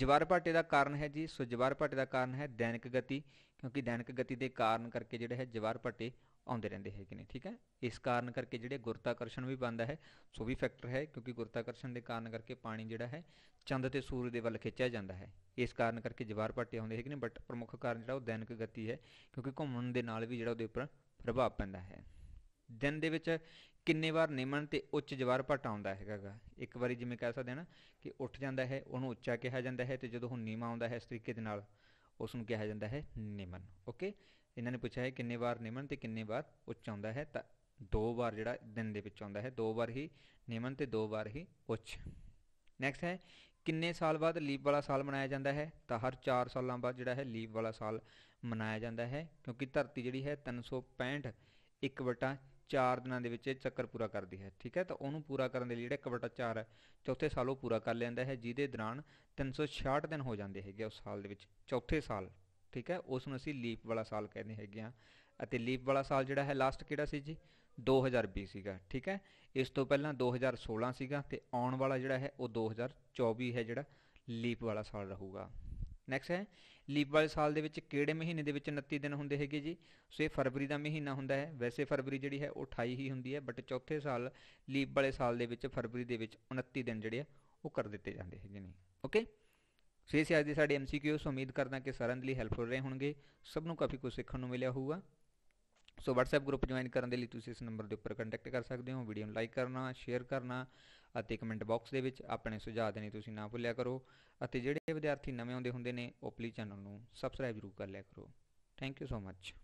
ਜਵਾਰ ਭਾਟੇ ਦਾ ਕਾਰਨ ਹੈ ਜੀ ਸੋ ਜਵਾਰ ਭਾਟੇ ਦਾ ਕਾਰਨ ਹੈ ਦੈਨਿਕ ਗਤੀ ਕਿਉਂਕਿ ਦੈਨਿਕ ਗਤੀ ਦੇ ਕਾਰਨ ਕਰਕੇ ਜਿਹੜਾ ਹੈ ਜਵਾਰ ਭਾਟੇ ਆਉਂਦੇ ਰਹਿੰਦੇ ਹੈਗੇ ਨੇ ਠੀਕ ਹੈ ਇਸ ਕਾਰਨ ਕਰਕੇ ਜਿਹੜੇ ਗੁਰਤਾਕਰਸ਼ਣ ਵੀ ਬੰਦਾ ਹੈ ਸੋ ਵੀ ਫੈਕਟਰ ਹੈ ਕਿਉਂਕਿ ਗੁਰਤਾਕਰਸ਼ਣ ਦੇ ਕਾਰਨ ਕਰਕੇ ਪਾਣੀ ਜਿਹੜਾ ਹੈ ਚੰਦ ਤੇ ਸੂਰਜ ਦੇ ਵੱਲ ਖਿੱਚਿਆ ਜਾਂਦਾ ਹੈ ਇਸ ਕਾਰਨ ਕਰਕੇ ਜਵਾਰ ਪੱਟੇ ਆਉਂਦੇ ਹੈਗੇ ਨੇ ਬਟ ਪ੍ਰਮੁੱਖ ਕਾਰਨ ਜਿਹੜਾ ਉਹ ਦੈਨਿਕ ਗਤੀ ਹੈ ਕਿਉਂਕਿ ਘੁੰਮਣ ਦੇ ਨਾਲ ਵੀ ਜਿਹੜਾ ਉਹਦੇ ਉੱਪਰ ਪ੍ਰਭਾਵ ਪੈਂਦਾ ਹੈ ਦਿਨ ਦੇ ਵਿੱਚ ਕਿੰਨੇ ਵਾਰ ਨਿਮਨ ਤੇ ਉੱਚ ਜਵਾਰ ਭਟ ਆਉਂਦਾ ਹੈਗਾਗਾ ਇੱਕ ਵਾਰੀ ਜਿਵੇਂ ਕਹਿ ਸਕਦੇ ਹਾਂ ਕਿ ਉੱਠ ਜਾਂਦਾ ਹੈ ਉਹਨੂੰ ਉੱਚਾ ਕਿਹਾ ਜਾਂਦਾ ਹੈ ਤੇ ਜਦੋਂ ਉਹ ਨੀਵਾ ਆਉਂਦਾ ਹੈ ਇਸ ਤਰੀਕੇ ਦੇ ਨਾਲ ਉਸ ਨੂੰ ਕਿਹਾ ਜਾਂਦਾ ਹੈ ਨਿਮਨ ਓਕੇ ਇਹਨਾਂ ਨੇ ਪੁੱਛਿਆ ਹੈ ਕਿੰਨੇ ਵਾਰ ਨਿਮਨ ਤੇ ਕਿੰਨੇ ਵਾਰ ਉੱਚ ਆਉਂਦਾ ਹੈ ਤਾਂ ਦੋ ਵਾਰ ਜਿਹੜਾ ਦਿਨ ਦੇ ਵਿੱਚ ਆਉਂਦਾ ਹੈ ਦੋ ਵਾਰ ਹੀ ਨਿਮਨ ਤੇ ਦੋ ਵਾਰ ਹੀ ਉੱਚ ਨੈਕਸਟ ਹੈ ਕਿੰਨੇ ਸਾਲ ਬਾਅਦ ਲੀਪ ਵਾਲਾ ਸਾਲ ਮਨਾਇਆ ਜਾਂਦਾ ਹੈ ਤਾਂ ਹਰ 4 ਸਾਲਾਂ ਬਾਅਦ ਜਿਹੜਾ ਹੈ ਲੀਪ ਵਾਲਾ ਸਾਲ ਮਨਾਇਆ ਜਾਂਦਾ ਹੈ ਕਿਉਂਕਿ ਧਰਤੀ ਜਿਹੜੀ ਹੈ 365 1 ਵਟਾ 4 ਦਿਨਾਂ ਦੇ ਵਿੱਚ ਇਹ ਚੱਕਰ ਪੂਰਾ ਕਰਦੀ ਹੈ ਠੀਕ ਹੈ ਤਾਂ ਉਹਨੂੰ ਪੂਰਾ ਕਰਨ ਦੇ ਲਈ ਜਿਹੜਾ 1 ਵਟਾ 4 ਹੈ ਚੌਥੇ ਸਾਲ ਉਹ ਪੂਰਾ ਕਰ ਲੈਂਦਾ ਹੈ ਜਿਹਦੇ ਦੌਰਾਨ 366 ਦਿਨ ਹੋ ਜਾਂਦੇ ਹੈਗੇ ਉਸ ਸਾਲ ਦੇ ਵਿੱਚ ਚੌਥੇ ਸਾਲ ਠੀਕ ਹੈ ਉਸ ਨੂੰ ਅਸੀਂ ਲੀਪ ਵਾਲਾ ਸਾਲ ਕਹਿੰਦੇ ਹੈਗੇ ਆ ਅਤੇ ਲੀਪ ਵਾਲਾ ਸਾਲ ਜਿਹੜਾ ਹੈ ਲਾਸਟ ਕਿਹੜਾ ਸੀ ਜੀ 2020 ਸੀਗਾ ਠੀਕ ਹੈ ਇਸ ਤੋਂ ਪਹਿਲਾਂ 2016 ਸੀਗਾ ਤੇ ਆਉਣ ਵਾਲਾ ਜਿਹੜਾ ਹੈ ਉਹ 2024 ਹੈ ਜਿਹੜਾ ਲੀਪ ਵਾਲਾ ਸਾਲ ਰਹੂਗਾ ਨੈਕਸਟ ਹੈ ਲੀਪ ਵਾਲੇ ਸਾਲ ਦੇ ਵਿੱਚ ਕਿਹੜੇ ਮਹੀਨੇ ਦੇ ਵਿੱਚ 29 ਦਿਨ ਹੁੰਦੇ ਹੈਗੇ ਜੀ ਸੋ ਇਹ ਫਰਵਰੀ ਦਾ ਮਹੀਨਾ ਹੁੰਦਾ ਹੈ ਵੈਸੇ ਫਰਵਰੀ ਜਿਹੜੀ ਹੈ ਉਹ 28 ਹੀ ਹੁੰਦੀ ਹੈ ਬਟ ਚੌਥੇ ਸਾਲ ਲੀਪ ਵਾਲੇ ਸਾਲ ਦੇ ਵਿੱਚ ਫਰਵਰੀ ਦੇ ਵਿੱਚ 29 ਦਿਨ ਜਿਹੜੇ ਆ ਉਹ ਕਰ ਦਿੱਤੇ ਜਾਂਦੇ ਹੈਗੇ ਨੇ ਓਕੇ ਸੋ ਇਹ ਸੀ ਅੱਜ ਦੇ ਸਾਡੇ ਐਮਸੀਕਿਊਸ ਉਮੀਦ ਕਰਦਾ ਕਿ ਸਾਰਿਆਂ ਦੇ ਲਈ ਹੈਲਪਫੁਲ ਰਹੇ ਹੋਣਗੇ ਸਭ ਨੂੰ ਕਾਫੀ ਕੁਝ ਸਿੱਖਣ ਨੂੰ ਮਿਲਿਆ ਹੋਊਗਾ ਸੋ WhatsApp ਗਰੁੱਪ ਜੁਆਇਨ ਕਰਨ ਦੇ ਲਈ ਤੁਸੀਂ ਇਸ ਨੰਬਰ ਦੇ ਉੱਪਰ ਕੰਟੈਕਟ ਕਰ ਸਕਦੇ ਹੋ ਵੀਡੀਓ ਨੂੰ ਲਾਈਕ ਕਰਨਾ ਸ਼ੇਅਰ ਕਰਨਾ ਅਤੇ ਕਮੈਂਟ ਬਾਕਸ ਦੇ ਵਿੱਚ ਆਪਣੇ ਸੁਝਾਅ ਦੇਣੇ ਤੁਸੀਂ ਨਾ ਭੁੱਲਿਆ ਕਰੋ ਅਤੇ ਜਿਹੜੇ ਵਿਦਿਆਰਥੀ ਨਵੇਂ ਆਉਂਦੇ ਹੁੰਦੇ ਨੇ ਉਹ ਪਲੀ ਚੈਨਲ ਨੂੰ ਸਬਸਕ੍ਰਾਈਬ ਜ਼ਰੂਰ ਕਰ ਲਿਆ ਕਰੋ ਥੈਂਕ ਯੂ ਸੋ ਮੱਚ